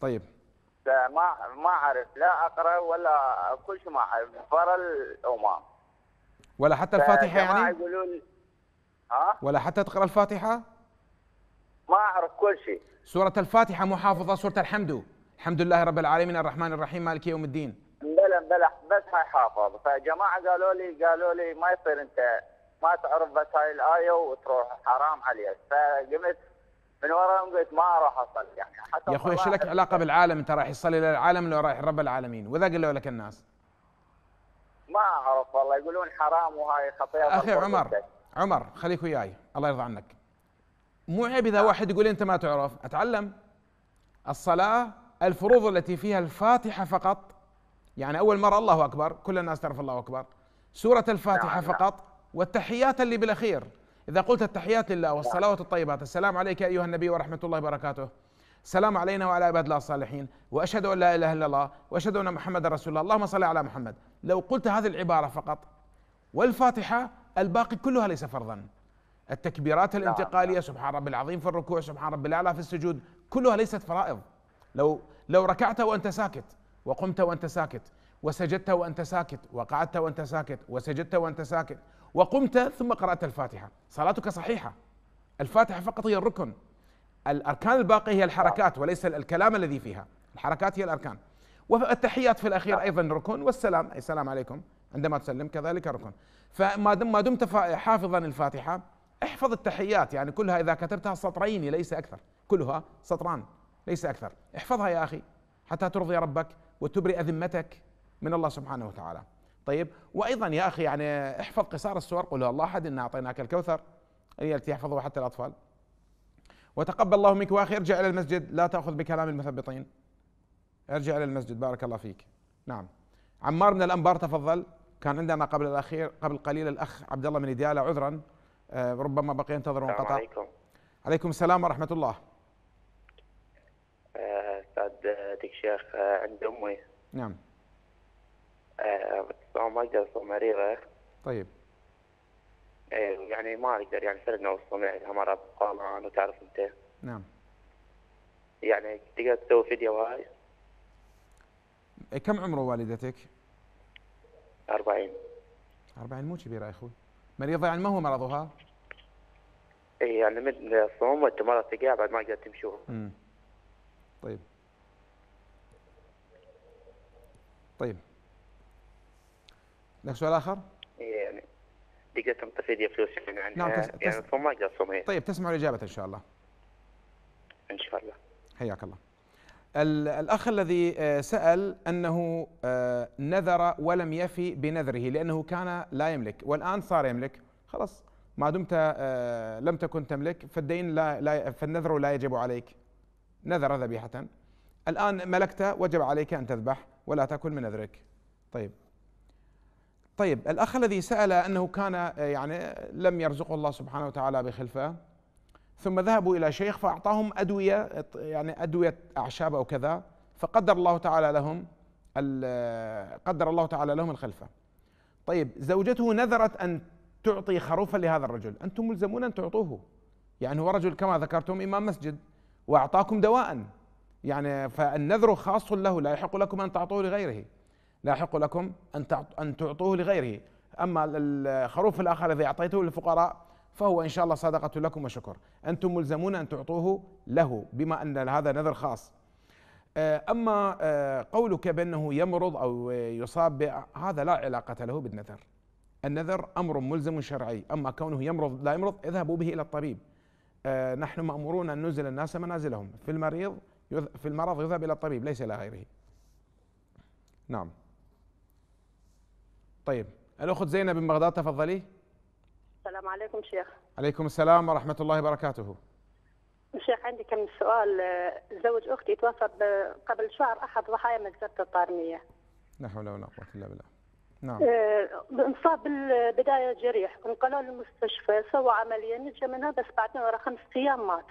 طيب فما ما اعرف لا اقرا ولا كل شيء ما اعرف برا الامام ولا حتى الفاتحه يعني؟ يقولون ها؟ ولا حتى تقرا الفاتحه؟ ما اعرف كل شيء سوره الفاتحه محافظه سوره الحمد الحمد لله رب العالمين الرحمن الرحيم مالك يوم الدين بلى بلى بس ما يحافظ فجماعه قالوا لي قالوا لي ما يصير انت ما تعرف بس هاي الايه وتروح حرام عليك فقمت من وراهم قلت ما اروح اصلي يعني حتى يا اخوي ايش لك علاقه بالعالم انت رايح تصلي للعالم لو رايح رب العالمين واذا قالوا لك الناس ما اعرف والله يقولون حرام وهاي خطيره اخي عمر بس. عمر خليك وياي الله يرضى عنك مو عيب اذا نعم. واحد يقول انت ما تعرف اتعلم الصلاه الفروض التي فيها الفاتحه فقط يعني أول مرة الله أكبر كل الناس تعرف الله أكبر سورة الفاتحة نعم، نعم. فقط والتحيات اللي بالأخير إذا قلت التحيات لله نعم. والصلوات الطيبات السلام عليك أيها النبي ورحمة الله وبركاته سلام علينا وعلى عباد الله الصالحين وأشهد أن لا إله إلا الله وأشهد أن محمدا رسول الله اللهم صل على محمد لو قلت هذه العبارة فقط والفاتحة الباقي كلها ليس فرضا التكبيرات الانتقالية سبحان رب العظيم في الركوع سبحان رب الأعلى في السجود كلها ليست فرائض لو لو ركعت وأنت ساكت وقمت وانت ساكت وسجدت وانت ساكت وقعدت وانت ساكت وسجدت وانت ساكت وقمت ثم قرات الفاتحه صلاتك صحيحه الفاتحه فقط هي الركن الاركان الباقيه هي الحركات وليس الكلام الذي فيها الحركات هي الاركان والتحيات في الاخير نعم. ايضا ركن والسلام اي السلام عليكم عندما تسلم كذلك ركن فما ما دمت حافظا الفاتحه احفظ التحيات يعني كلها اذا كتبتها سطرين ليس اكثر كلها سطران ليس اكثر احفظها يا اخي حتى ترضي ربك وتبرئ ذمتك من الله سبحانه وتعالى طيب وايضا يا اخي يعني احفظ قصار السور قل الله احد انا اعطيناك الكوثر هي التي يحفظها حتى الاطفال وتقبل الله منك واخي ارجع الى المسجد لا تاخذ بكلام المثبطين ارجع الى المسجد بارك الله فيك نعم عمار من الانبار تفضل كان عندنا قبل الاخير قبل قليل الاخ عبد الله من ديالى عذرا آه، ربما بقي ينتظر وانقطع عليكم عليكم السلام ورحمه الله بعد شيخ آه، عند امي نعم طبعا آه، ما اقدر اصوم مريضه طيب ايه يعني ما اقدر يعني فرقنا وصلنا لها مرض قالان وتعرف انت نعم يعني تقدر تسوي فيديو هاي كم عمر والدتك؟ 40 40 مو كبيره يا اخوي مريضه يعني ما هو مرضها؟ اي يعني من الصوم والتمرض تقع بعد ما قدرت تمشي طيب طيب لك سؤال اخر؟ يعني تقدر تنطفي لي فلوس من عندها نعم تس... يعني تس... ما هي إيه. طيب تسمعوا الاجابه ان شاء الله ان شاء الله حياك الله الأخ الذي آه، سأل أنه آه، نذر ولم يفي بنذره لأنه كان لا يملك والآن صار يملك خلاص ما دمت آه، لم تكن تملك فالدين لا, لا فالنذر لا يجب عليك نذر ذبيحة الآن ملكت وجب عليك أن تذبح ولا تاكل من اذرك طيب طيب الاخ الذي سال انه كان آه، يعني لم يرزقه الله سبحانه وتعالى بخلفه ثم ذهبوا الى شيخ فاعطاهم ادويه يعني ادويه اعشاب او كذا فقدر الله تعالى لهم قدر الله تعالى لهم الخلفه طيب زوجته نذرت ان تعطي خروفا لهذا الرجل انتم ملزمون ان تعطوه يعني هو رجل كما ذكرتم امام مسجد واعطاكم دواء يعني فالنذر خاص له لا يحق لكم أن تعطوه لغيره لا يحق لكم أن أن تعطوه لغيره أما الخروف الآخر الذي أعطيته للفقراء فهو إن شاء الله صدقة لكم وشكر أنتم ملزمون أن تعطوه له بما أن هذا نذر خاص آه، أما آه، قولك بأنه يمرض أو يصاب هذا لا علاقة له بالنذر النذر أمر ملزم شرعي أما كونه يمرض لا يمرض اذهبوا به إلى الطبيب آه، نحن مأمورون أن ننزل الناس منازلهم في المريض في المرض يذهب إلى الطبيب ليس إلى غيره نعم طيب الأخت زينب من بغداد تفضلي السلام عليكم شيخ عليكم السلام ورحمة الله وبركاته شيخ عندي كم سؤال زوج أختي توفى قبل شهر أحد ضحايا مجزرة الطارمية لا حول ولا قوة إلا بالله نعم آه، انصاب بالبداية جريح انقلوه للمستشفى سوى عملية نجا منها بس بعدين ورا خمس أيام مات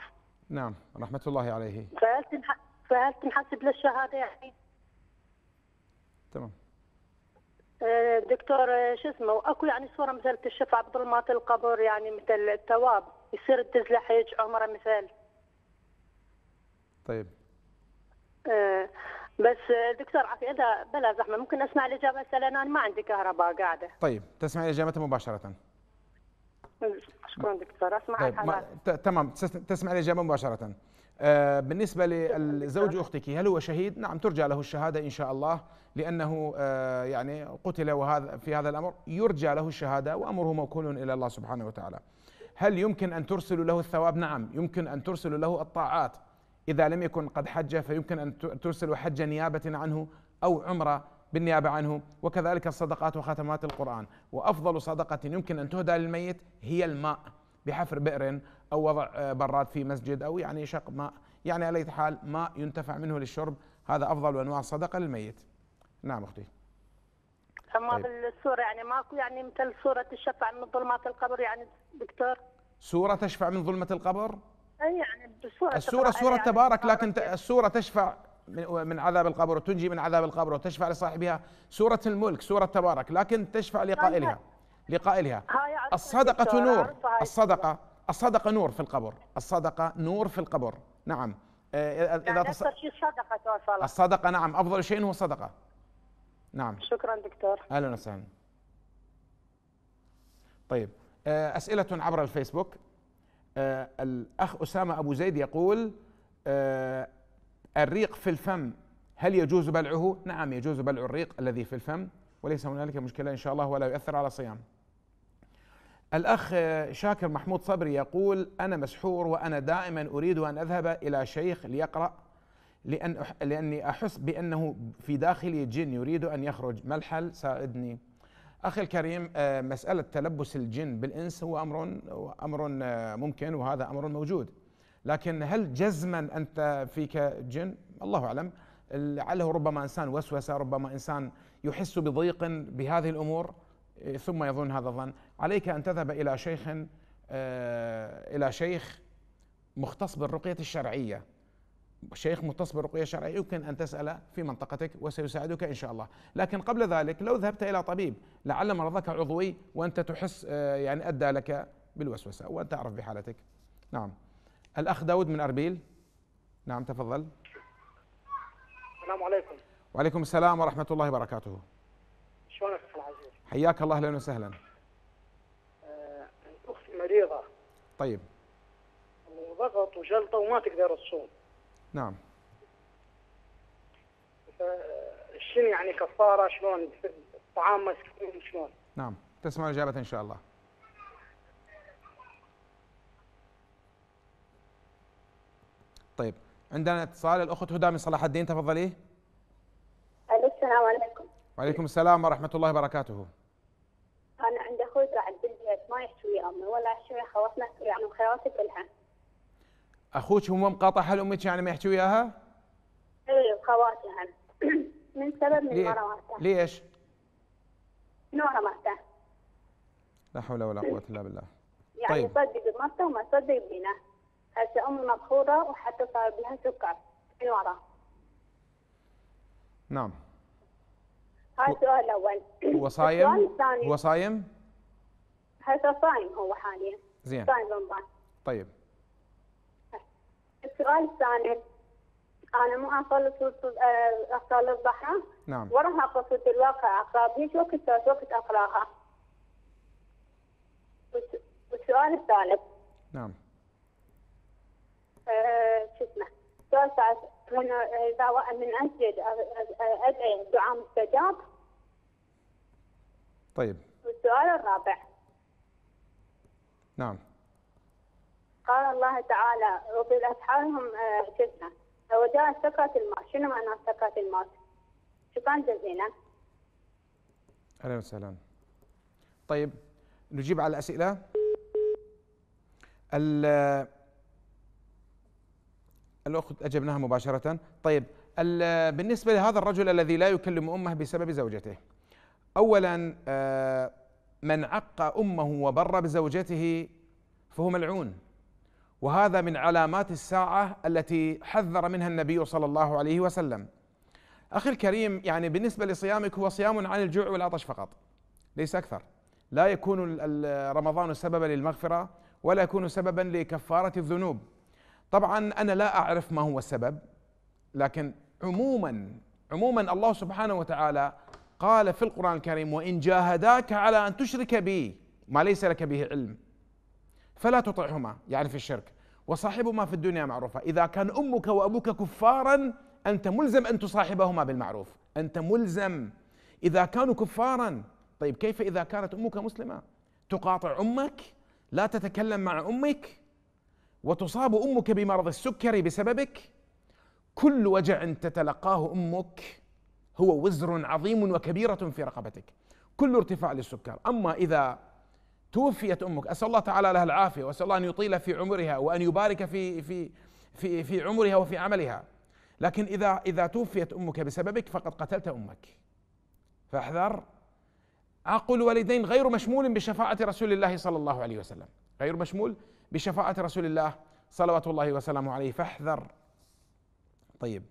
نعم رحمة الله عليه فهل فهل تنحسب للشهادة يعني؟ تمام آه، دكتور آه، شو اسمه واكو يعني صوره مثل تشفع بظلمات القبر يعني مثل التواب يصير تزلح هيك عمره مثل طيب آه، بس دكتور عفي اذا بلا زحمه ممكن اسمع الاجابه مثلا انا ما عندي كهرباء قاعده طيب تسمع الاجابه مباشره شكرا دكتور اسمع طيب تمام تسمع الاجابه مباشره آه بالنسبه للزوج اختك هل هو شهيد؟ نعم ترجى له الشهاده ان شاء الله لانه آه يعني قتل وهذا في هذا الامر يرجى له الشهاده وامره موكول الى الله سبحانه وتعالى. هل يمكن ان ترسل له الثواب؟ نعم يمكن ان ترسل له الطاعات اذا لم يكن قد حج فيمكن ان ترسل حج نيابه عنه او عمره بالنيابة عنه وكذلك الصدقات وختمات القرآن وأفضل صدقة يمكن أن تهدى للميت هي الماء بحفر بئر أو وضع آه، براد في مسجد أو يعني شق ماء يعني على حال ماء ينتفع منه للشرب هذا أفضل أنواع الصدقة للميت نعم أختي اما طيب. بالسوره يعني ماكو يعني مثل سوره تشفع من ظلمات القبر يعني دكتور سوره تشفع من ظلمه القبر؟ اي يعني بالسوره السوره سوره يعني تبارك لكن يعني. السوره تشفع من عذاب القبر وتنجي من عذاب القبر وتشفع لصاحبها سورة الملك سورة تبارك لكن تشفع لقائلها لقائلها الصدقة نور الصدقة الصدقة نور في القبر الصدقة نور في القبر نعم آه، إذا يعني تص... الصدقة الصدقة نعم أفضل شيء هو الصدقة نعم شكرا دكتور أهلا وسهلا طيب آه، أسئلة عبر الفيسبوك آه، الأخ أسامة أبو زيد يقول الريق في الفم هل يجوز بلعه؟ نعم يجوز بلع الريق الذي في الفم وليس هنالك مشكلة إن شاء الله ولا يؤثر على صيام الأخ شاكر محمود صبري يقول أنا مسحور وأنا دائما أريد أن أذهب إلى شيخ ليقرأ لأن أح لأني أحس بأنه في داخلي جن يريد أن يخرج ما الحل ساعدني أخي الكريم آه، مسألة تلبس الجن بالإنس هو أمر أمر ممكن وهذا أمر موجود لكن هل جزما انت فيك جن؟ الله اعلم لعله ربما انسان وسوسه ربما انسان يحس بضيق بهذه الامور إيه، ثم يظن هذا الظن عليك ان تذهب الى شيخ آه، الى شيخ مختص بالرقيه الشرعيه شيخ مختص بالرقيه الشرعيه يمكن ان تسال في منطقتك وسيساعدك ان شاء الله، لكن قبل ذلك لو ذهبت الى طبيب لعل مرضك عضوي وانت تحس آه، يعني ادى لك بالوسوسه وانت تعرف بحالتك. نعم. الأخ داود من أربيل نعم تفضل السلام عليكم وعليكم السلام ورحمة الله وبركاته شلونك أخي العزيز حياك الله أهلا وسهلا أه أختي مريضة طيب وضغط وجلطة وما تقدر تصوم نعم شنو يعني كفارة شلون طعام مسكين شلون نعم تسمع الاجابه إن شاء الله طيب عندنا اتصال الاخت هدى من صلاح الدين تفضلي السلام عليكم وعليكم السلام ورحمه الله وبركاته انا عندي اخوي قاعد بالبيت ما يحكي امي ولا ويا خواتنا يعني خواتي كلها اخوك هو مقاطع هل امك يعني ما يحكي وياها؟ اي هم من سبب من مرضها ليش؟ من مرضها لا حول ولا قوه الا بالله يعني طيب. يصدق بمرته وما يصدق بينه هسه أمي مقهورة وحتى صار بها سكر من ورا نعم هاي السؤال الأول هو صايم؟ هو صايم؟ هسه صايم هو حاليا زين صايم رمضان طيب السؤال الثاني انا مو اصلي آه، اصلي الضحى نعم وراها قصه الواقع أقرأ شو كنت وقت اقراها والسؤال الثالث نعم آه، شو اسمه سالفه هنا اذا من اسجد ادعي دعاء مستجاب طيب والسؤال الرابع نعم قال الله تعالى وبالاسحار هم آه، شو اسمه وجاءت سكرة الموت شنو معنى سكرة الموت؟ شكرا جزيلا اهلا وسهلا طيب نجيب على الاسئله الأخت أجبناها مباشرة طيب بالنسبة لهذا الرجل الذي لا يكلم أمه بسبب زوجته أولا آه، من عق أمه وبر بزوجته فهو ملعون وهذا من علامات الساعة التي حذر منها النبي صلى الله عليه وسلم أخي الكريم يعني بالنسبة لصيامك هو صيام عن الجوع والعطش فقط ليس أكثر لا يكون رمضان سببا للمغفرة ولا يكون سببا لكفارة الذنوب طبعا انا لا اعرف ما هو السبب لكن عموما عموما الله سبحانه وتعالى قال في القرآن الكريم وإن جاهداك على أن تشرك بي ما ليس لك به علم فلا تطعهما يعني في الشرك وصاحبهما في الدنيا معروفة إذا كان أمك وأبوك كفارا أنت ملزم أن تصاحبهما بالمعروف أنت ملزم إذا كانوا كفارا طيب كيف إذا كانت أمك مسلمة تقاطع أمك لا تتكلم مع أمك وتصاب امك بمرض السكري بسببك كل وجع تتلقاه امك هو وزر عظيم وكبيره في رقبتك كل ارتفاع للسكر اما اذا توفيت امك اسال الله تعالى لها العافيه واسال الله ان يطيل في عمرها وان يبارك في في في في عمرها وفي عملها لكن اذا اذا توفيت امك بسببك فقد قتلت امك فاحذر عقل الوالدين غير مشمول بشفاعه رسول الله صلى الله عليه وسلم غير مشمول بشفاعة رسول الله صلوات الله وسلامه عليه فاحذر طيب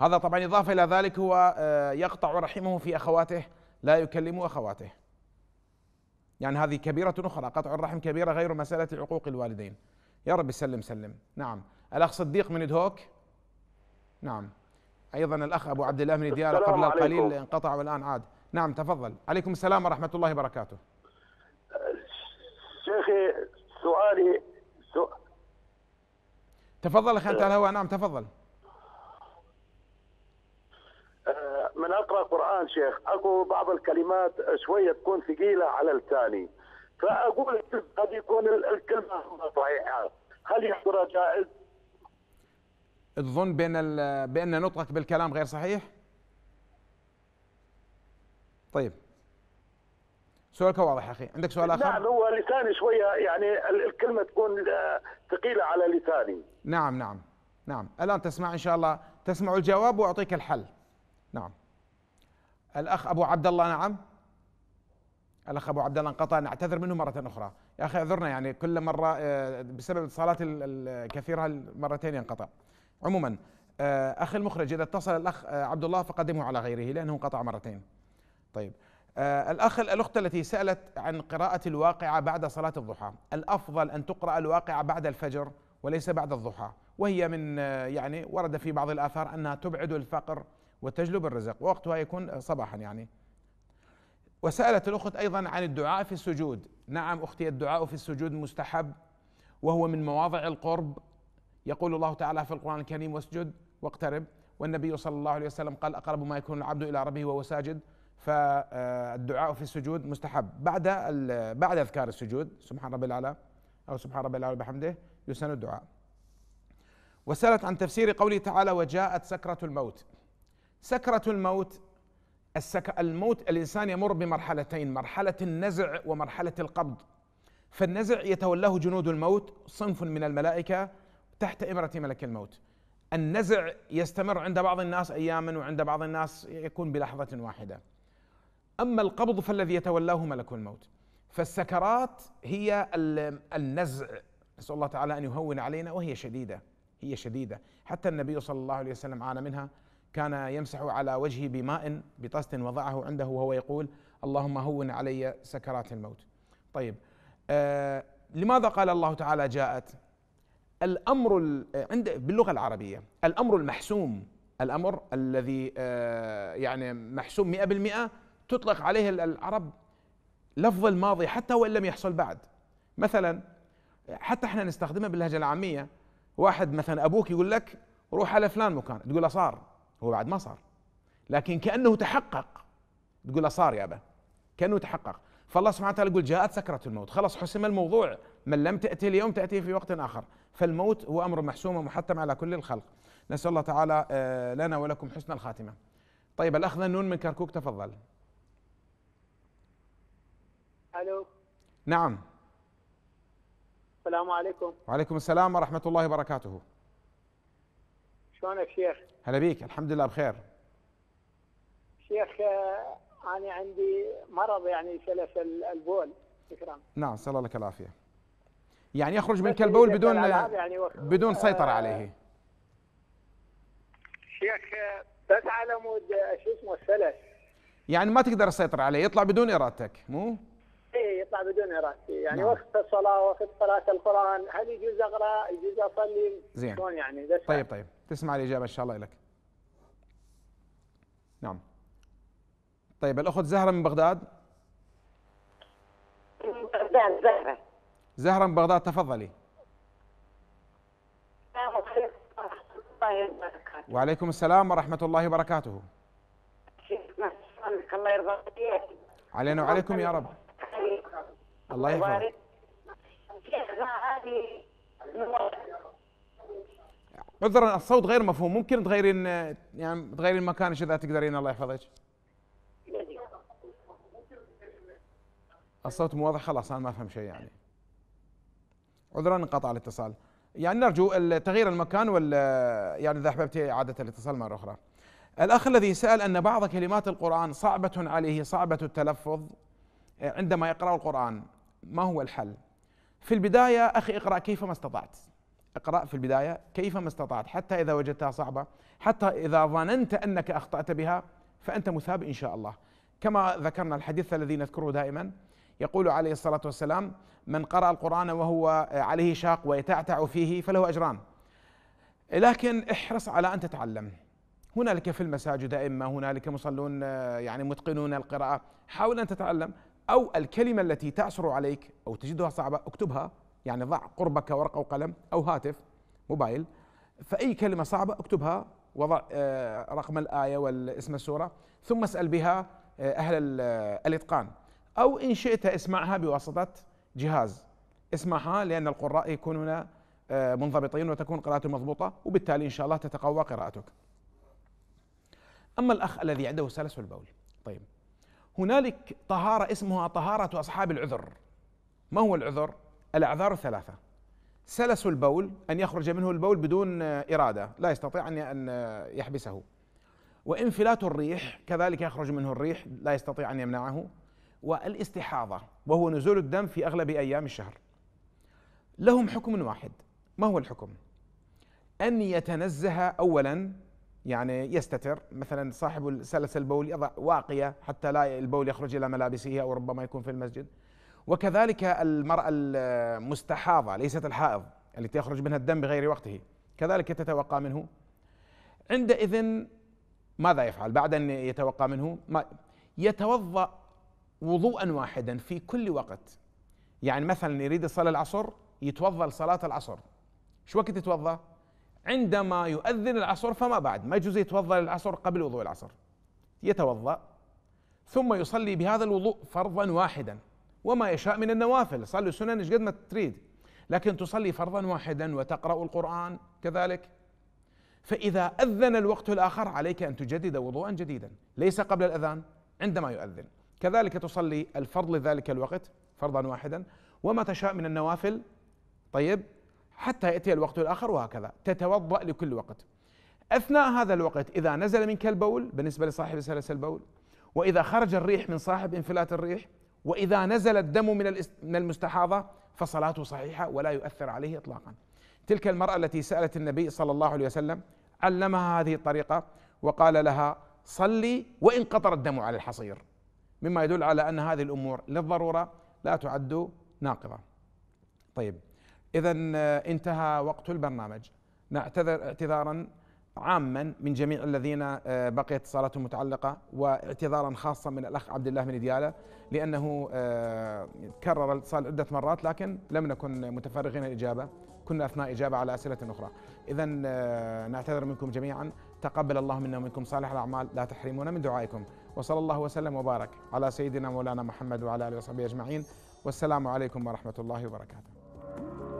هذا طبعا إضافة إلى ذلك هو آه، يقطع رحمه في أخواته لا يكلم أخواته يعني هذه كبيرة أخرى قطع الرحم كبيرة غير مسألة عقوق الوالدين يا رب سلم سلم نعم الأخ صديق من دهوك نعم أيضا الأخ أبو عبد الله من ديالة قبل قليل انقطع والآن عاد نعم تفضل عليكم السلام ورحمة الله وبركاته شيخي سؤالي سؤال تفضل اخي انت على الهواء نعم تفضل آه، من اقرا قران شيخ اكو بعض الكلمات شويه تكون ثقيله على الثاني فاقول قد يكون الكلمه صحيحه هل يحضرها جائز؟ تظن بان بان نطقك بالكلام غير صحيح؟ طيب سؤالك واضح يا اخي عندك سؤال اخر نعم هو لساني شويه يعني الكلمه تكون آه، ثقيله على لساني نعم نعم نعم الان تسمع ان شاء الله تسمع الجواب واعطيك الحل نعم الاخ ابو عبد الله نعم الاخ ابو عبد الله انقطع نعتذر منه مره اخرى يا اخي اعذرنا يعني كل مره آه، بسبب الاتصالات الكثيره مرتين ينقطع عموما آه، اخي المخرج اذا اتصل الاخ عبد الله فقدمه على غيره لانه انقطع مرتين طيب آه، الأخ الأخت التي سألت عن قراءة الواقعة بعد صلاة الضحى الأفضل أن تقرأ الواقعة بعد الفجر وليس بعد الضحى وهي من آه، يعني ورد في بعض الآثار أنها تبعد الفقر وتجلب الرزق ووقتها يكون صباحا يعني وسألت الأخت أيضا عن الدعاء في السجود نعم أختي الدعاء في السجود مستحب وهو من مواضع القرب يقول الله تعالى في القرآن الكريم واسجد واقترب والنبي صلى الله عليه وسلم قال أقرب ما يكون العبد إلى ربه وهو ساجد فالدعاء في السجود مستحب بعد بعد اذكار السجود سبحان ربي الاعلى او سبحان ربي الاعلى بحمده يسن الدعاء وسالت عن تفسير قوله تعالى وجاءت سكره الموت سكره الموت السك... الموت الانسان يمر بمرحلتين مرحله النزع ومرحله القبض فالنزع يتولاه جنود الموت صنف من الملائكه تحت امره ملك الموت النزع يستمر عند بعض الناس اياما وعند بعض الناس يكون بلحظه واحده أما القبض فالذي يتولاه ملك الموت فالسكرات هي النزع نسأل الله تعالى أن يهون علينا وهي شديدة هي شديدة حتى النبي صلى الله عليه وسلم عانى منها كان يمسح على وجهه بماء بطست وضعه عنده وهو يقول اللهم هون علي سكرات الموت طيب آه لماذا قال الله تعالى جاءت الأمر عند باللغة العربية الأمر المحسوم الأمر الذي آه يعني محسوم مئة بالمئة تطلق عليه العرب لفظ الماضي حتى وان لم يحصل بعد مثلا حتى احنا نستخدمها باللهجه العاميه واحد مثلا ابوك يقول لك روح على فلان مكان تقول له صار هو بعد ما صار لكن كانه تحقق تقول له صار يا ابا كانه تحقق فالله سبحانه وتعالى يقول جاءت سكرة الموت خلاص حسم الموضوع من لم تأتي اليوم تأتي في وقت آخر فالموت هو أمر محسوم ومحتم على كل الخلق نسأل الله تعالى آه، لنا ولكم حسن الخاتمة طيب الأخ ذنون من كركوك تفضل الو نعم السلام عليكم وعليكم السلام ورحمه الله وبركاته شلونك شيخ هلا بيك الحمد لله بخير شيخ آه، انا عندي مرض يعني سلس البول شكرا نعم اسال لك العافيه يعني يخرج منك البول بدون يعني بدون آه، سيطره عليه شيخ آه، بس على مود شو اسمه السلس يعني ما تقدر تسيطر عليه يطلع بدون ارادتك مو ايه يطلع بدون اراده يعني نعم. وقت الصلاه وقت قراءه القران هل يجوز اقرا يجوز اصلي زين شلون يعني بس طيب طيب تسمع الاجابه ان شاء الله لك نعم طيب الاخت زهره من بغداد بغداد زهره زهره من بغداد تفضلي وعليكم السلام ورحمه الله وبركاته الله يرضى علينا وعليكم يا رب الله يحفظك عذرا الصوت غير مفهوم ممكن تغيرين يعني تغيرين مكان اذا تقدرين الله يحفظك الصوت مو واضح خلاص انا ما افهم شيء يعني عذرا انقطع الاتصال يعني نرجو تغيير المكان ولا يعني اذا احببتي اعاده الاتصال مره اخرى الاخ الذي سال ان بعض كلمات القران صعبه عليه صعبه التلفظ عندما يقرا القران ما هو الحل في البداية أخي اقرأ كيف ما استطعت اقرأ في البداية كيف ما استطعت حتى إذا وجدتها صعبة حتى إذا ظننت أنك أخطأت بها فأنت مثاب إن شاء الله كما ذكرنا الحديث الذي نذكره دائما يقول عليه الصلاة والسلام من قرأ القرآن وهو عليه شاق ويتعتع فيه فله أجران لكن احرص على أن تتعلم هنالك في المساجد أئمة هنالك مصلون يعني متقنون القراءة حاول أن تتعلم أو الكلمة التي تعسر عليك أو تجدها صعبة اكتبها يعني ضع قربك ورقة وقلم أو هاتف موبايل فأي كلمة صعبة اكتبها وضع آه، رقم الآية والاسم السورة ثم اسأل بها آه، أهل آه، الإتقان أو إن شئت اسمعها بواسطة جهاز اسمعها لأن القراء يكونون منضبطين وتكون قراءته مضبوطة وبالتالي إن شاء الله تتقوى قراءتك أما الأخ الذي عنده سلس البول طيب هنالك طهارة اسمها طهارة أصحاب العذر ما هو العذر؟ الأعذار الثلاثة سلس البول أن يخرج منه البول بدون إرادة لا يستطيع أن يحبسه وانفلات الريح كذلك يخرج منه الريح لا يستطيع أن يمنعه والاستحاضة وهو نزول الدم في أغلب أيام الشهر لهم حكم واحد ما هو الحكم؟ أن يتنزه أولا يعني يستتر مثلا صاحب السلس البول يضع واقية حتى لا البول يخرج إلى ملابسه أو ربما يكون في المسجد وكذلك المرأة المستحاضة ليست الحائض التي يخرج منها الدم بغير وقته كذلك تتوقع منه عندئذ ماذا يفعل بعد أن يتوقع منه ما يتوضأ وضوءا واحدا في كل وقت يعني مثلا يريد يصلي العصر يتوضأ لصلاة العصر شو وقت يتوضأ عندما يؤذن العصر فما بعد ما يجوز يتوضا للعصر قبل وضوء العصر يتوضا ثم يصلي بهذا الوضوء فرضا واحدا وما يشاء من النوافل صلي السنن ايش قد ما تريد لكن تصلي فرضا واحدا وتقرا القران كذلك فاذا اذن الوقت الاخر عليك ان تجدد وضوءا جديدا ليس قبل الاذان عندما يؤذن كذلك تصلي الفرض لذلك الوقت فرضا واحدا وما تشاء من النوافل طيب حتى يأتي الوقت الآخر وهكذا تتوضأ لكل وقت أثناء هذا الوقت إذا نزل منك البول بالنسبة لصاحب سلس البول وإذا خرج الريح من صاحب انفلات الريح وإذا نزل الدم من من المستحاضة فصلاته صحيحة ولا يؤثر عليه إطلاقا تلك المرأة التي سألت النبي صلى الله عليه وسلم علمها هذه الطريقة وقال لها صلي وإن قطر الدم على الحصير مما يدل على أن هذه الأمور للضرورة لا تعد ناقضة طيب إذا آه، انتهى وقت البرنامج نعتذر اعتذارا عاما من جميع الذين آه، بقيت اتصالاتهم متعلقة واعتذارا خاصا من الأخ عبد الله من ديالة لأنه آه، كرر الاتصال عدة مرات لكن لم نكن متفرغين الإجابة كنا أثناء إجابة على أسئلة أخرى إذا نعتذر منكم جميعا تقبل الله منا ومنكم صالح الأعمال لا تحرمونا من دعائكم وصلى الله وسلم وبارك على سيدنا مولانا محمد وعلى آله وصحبه أجمعين والسلام عليكم ورحمة الله وبركاته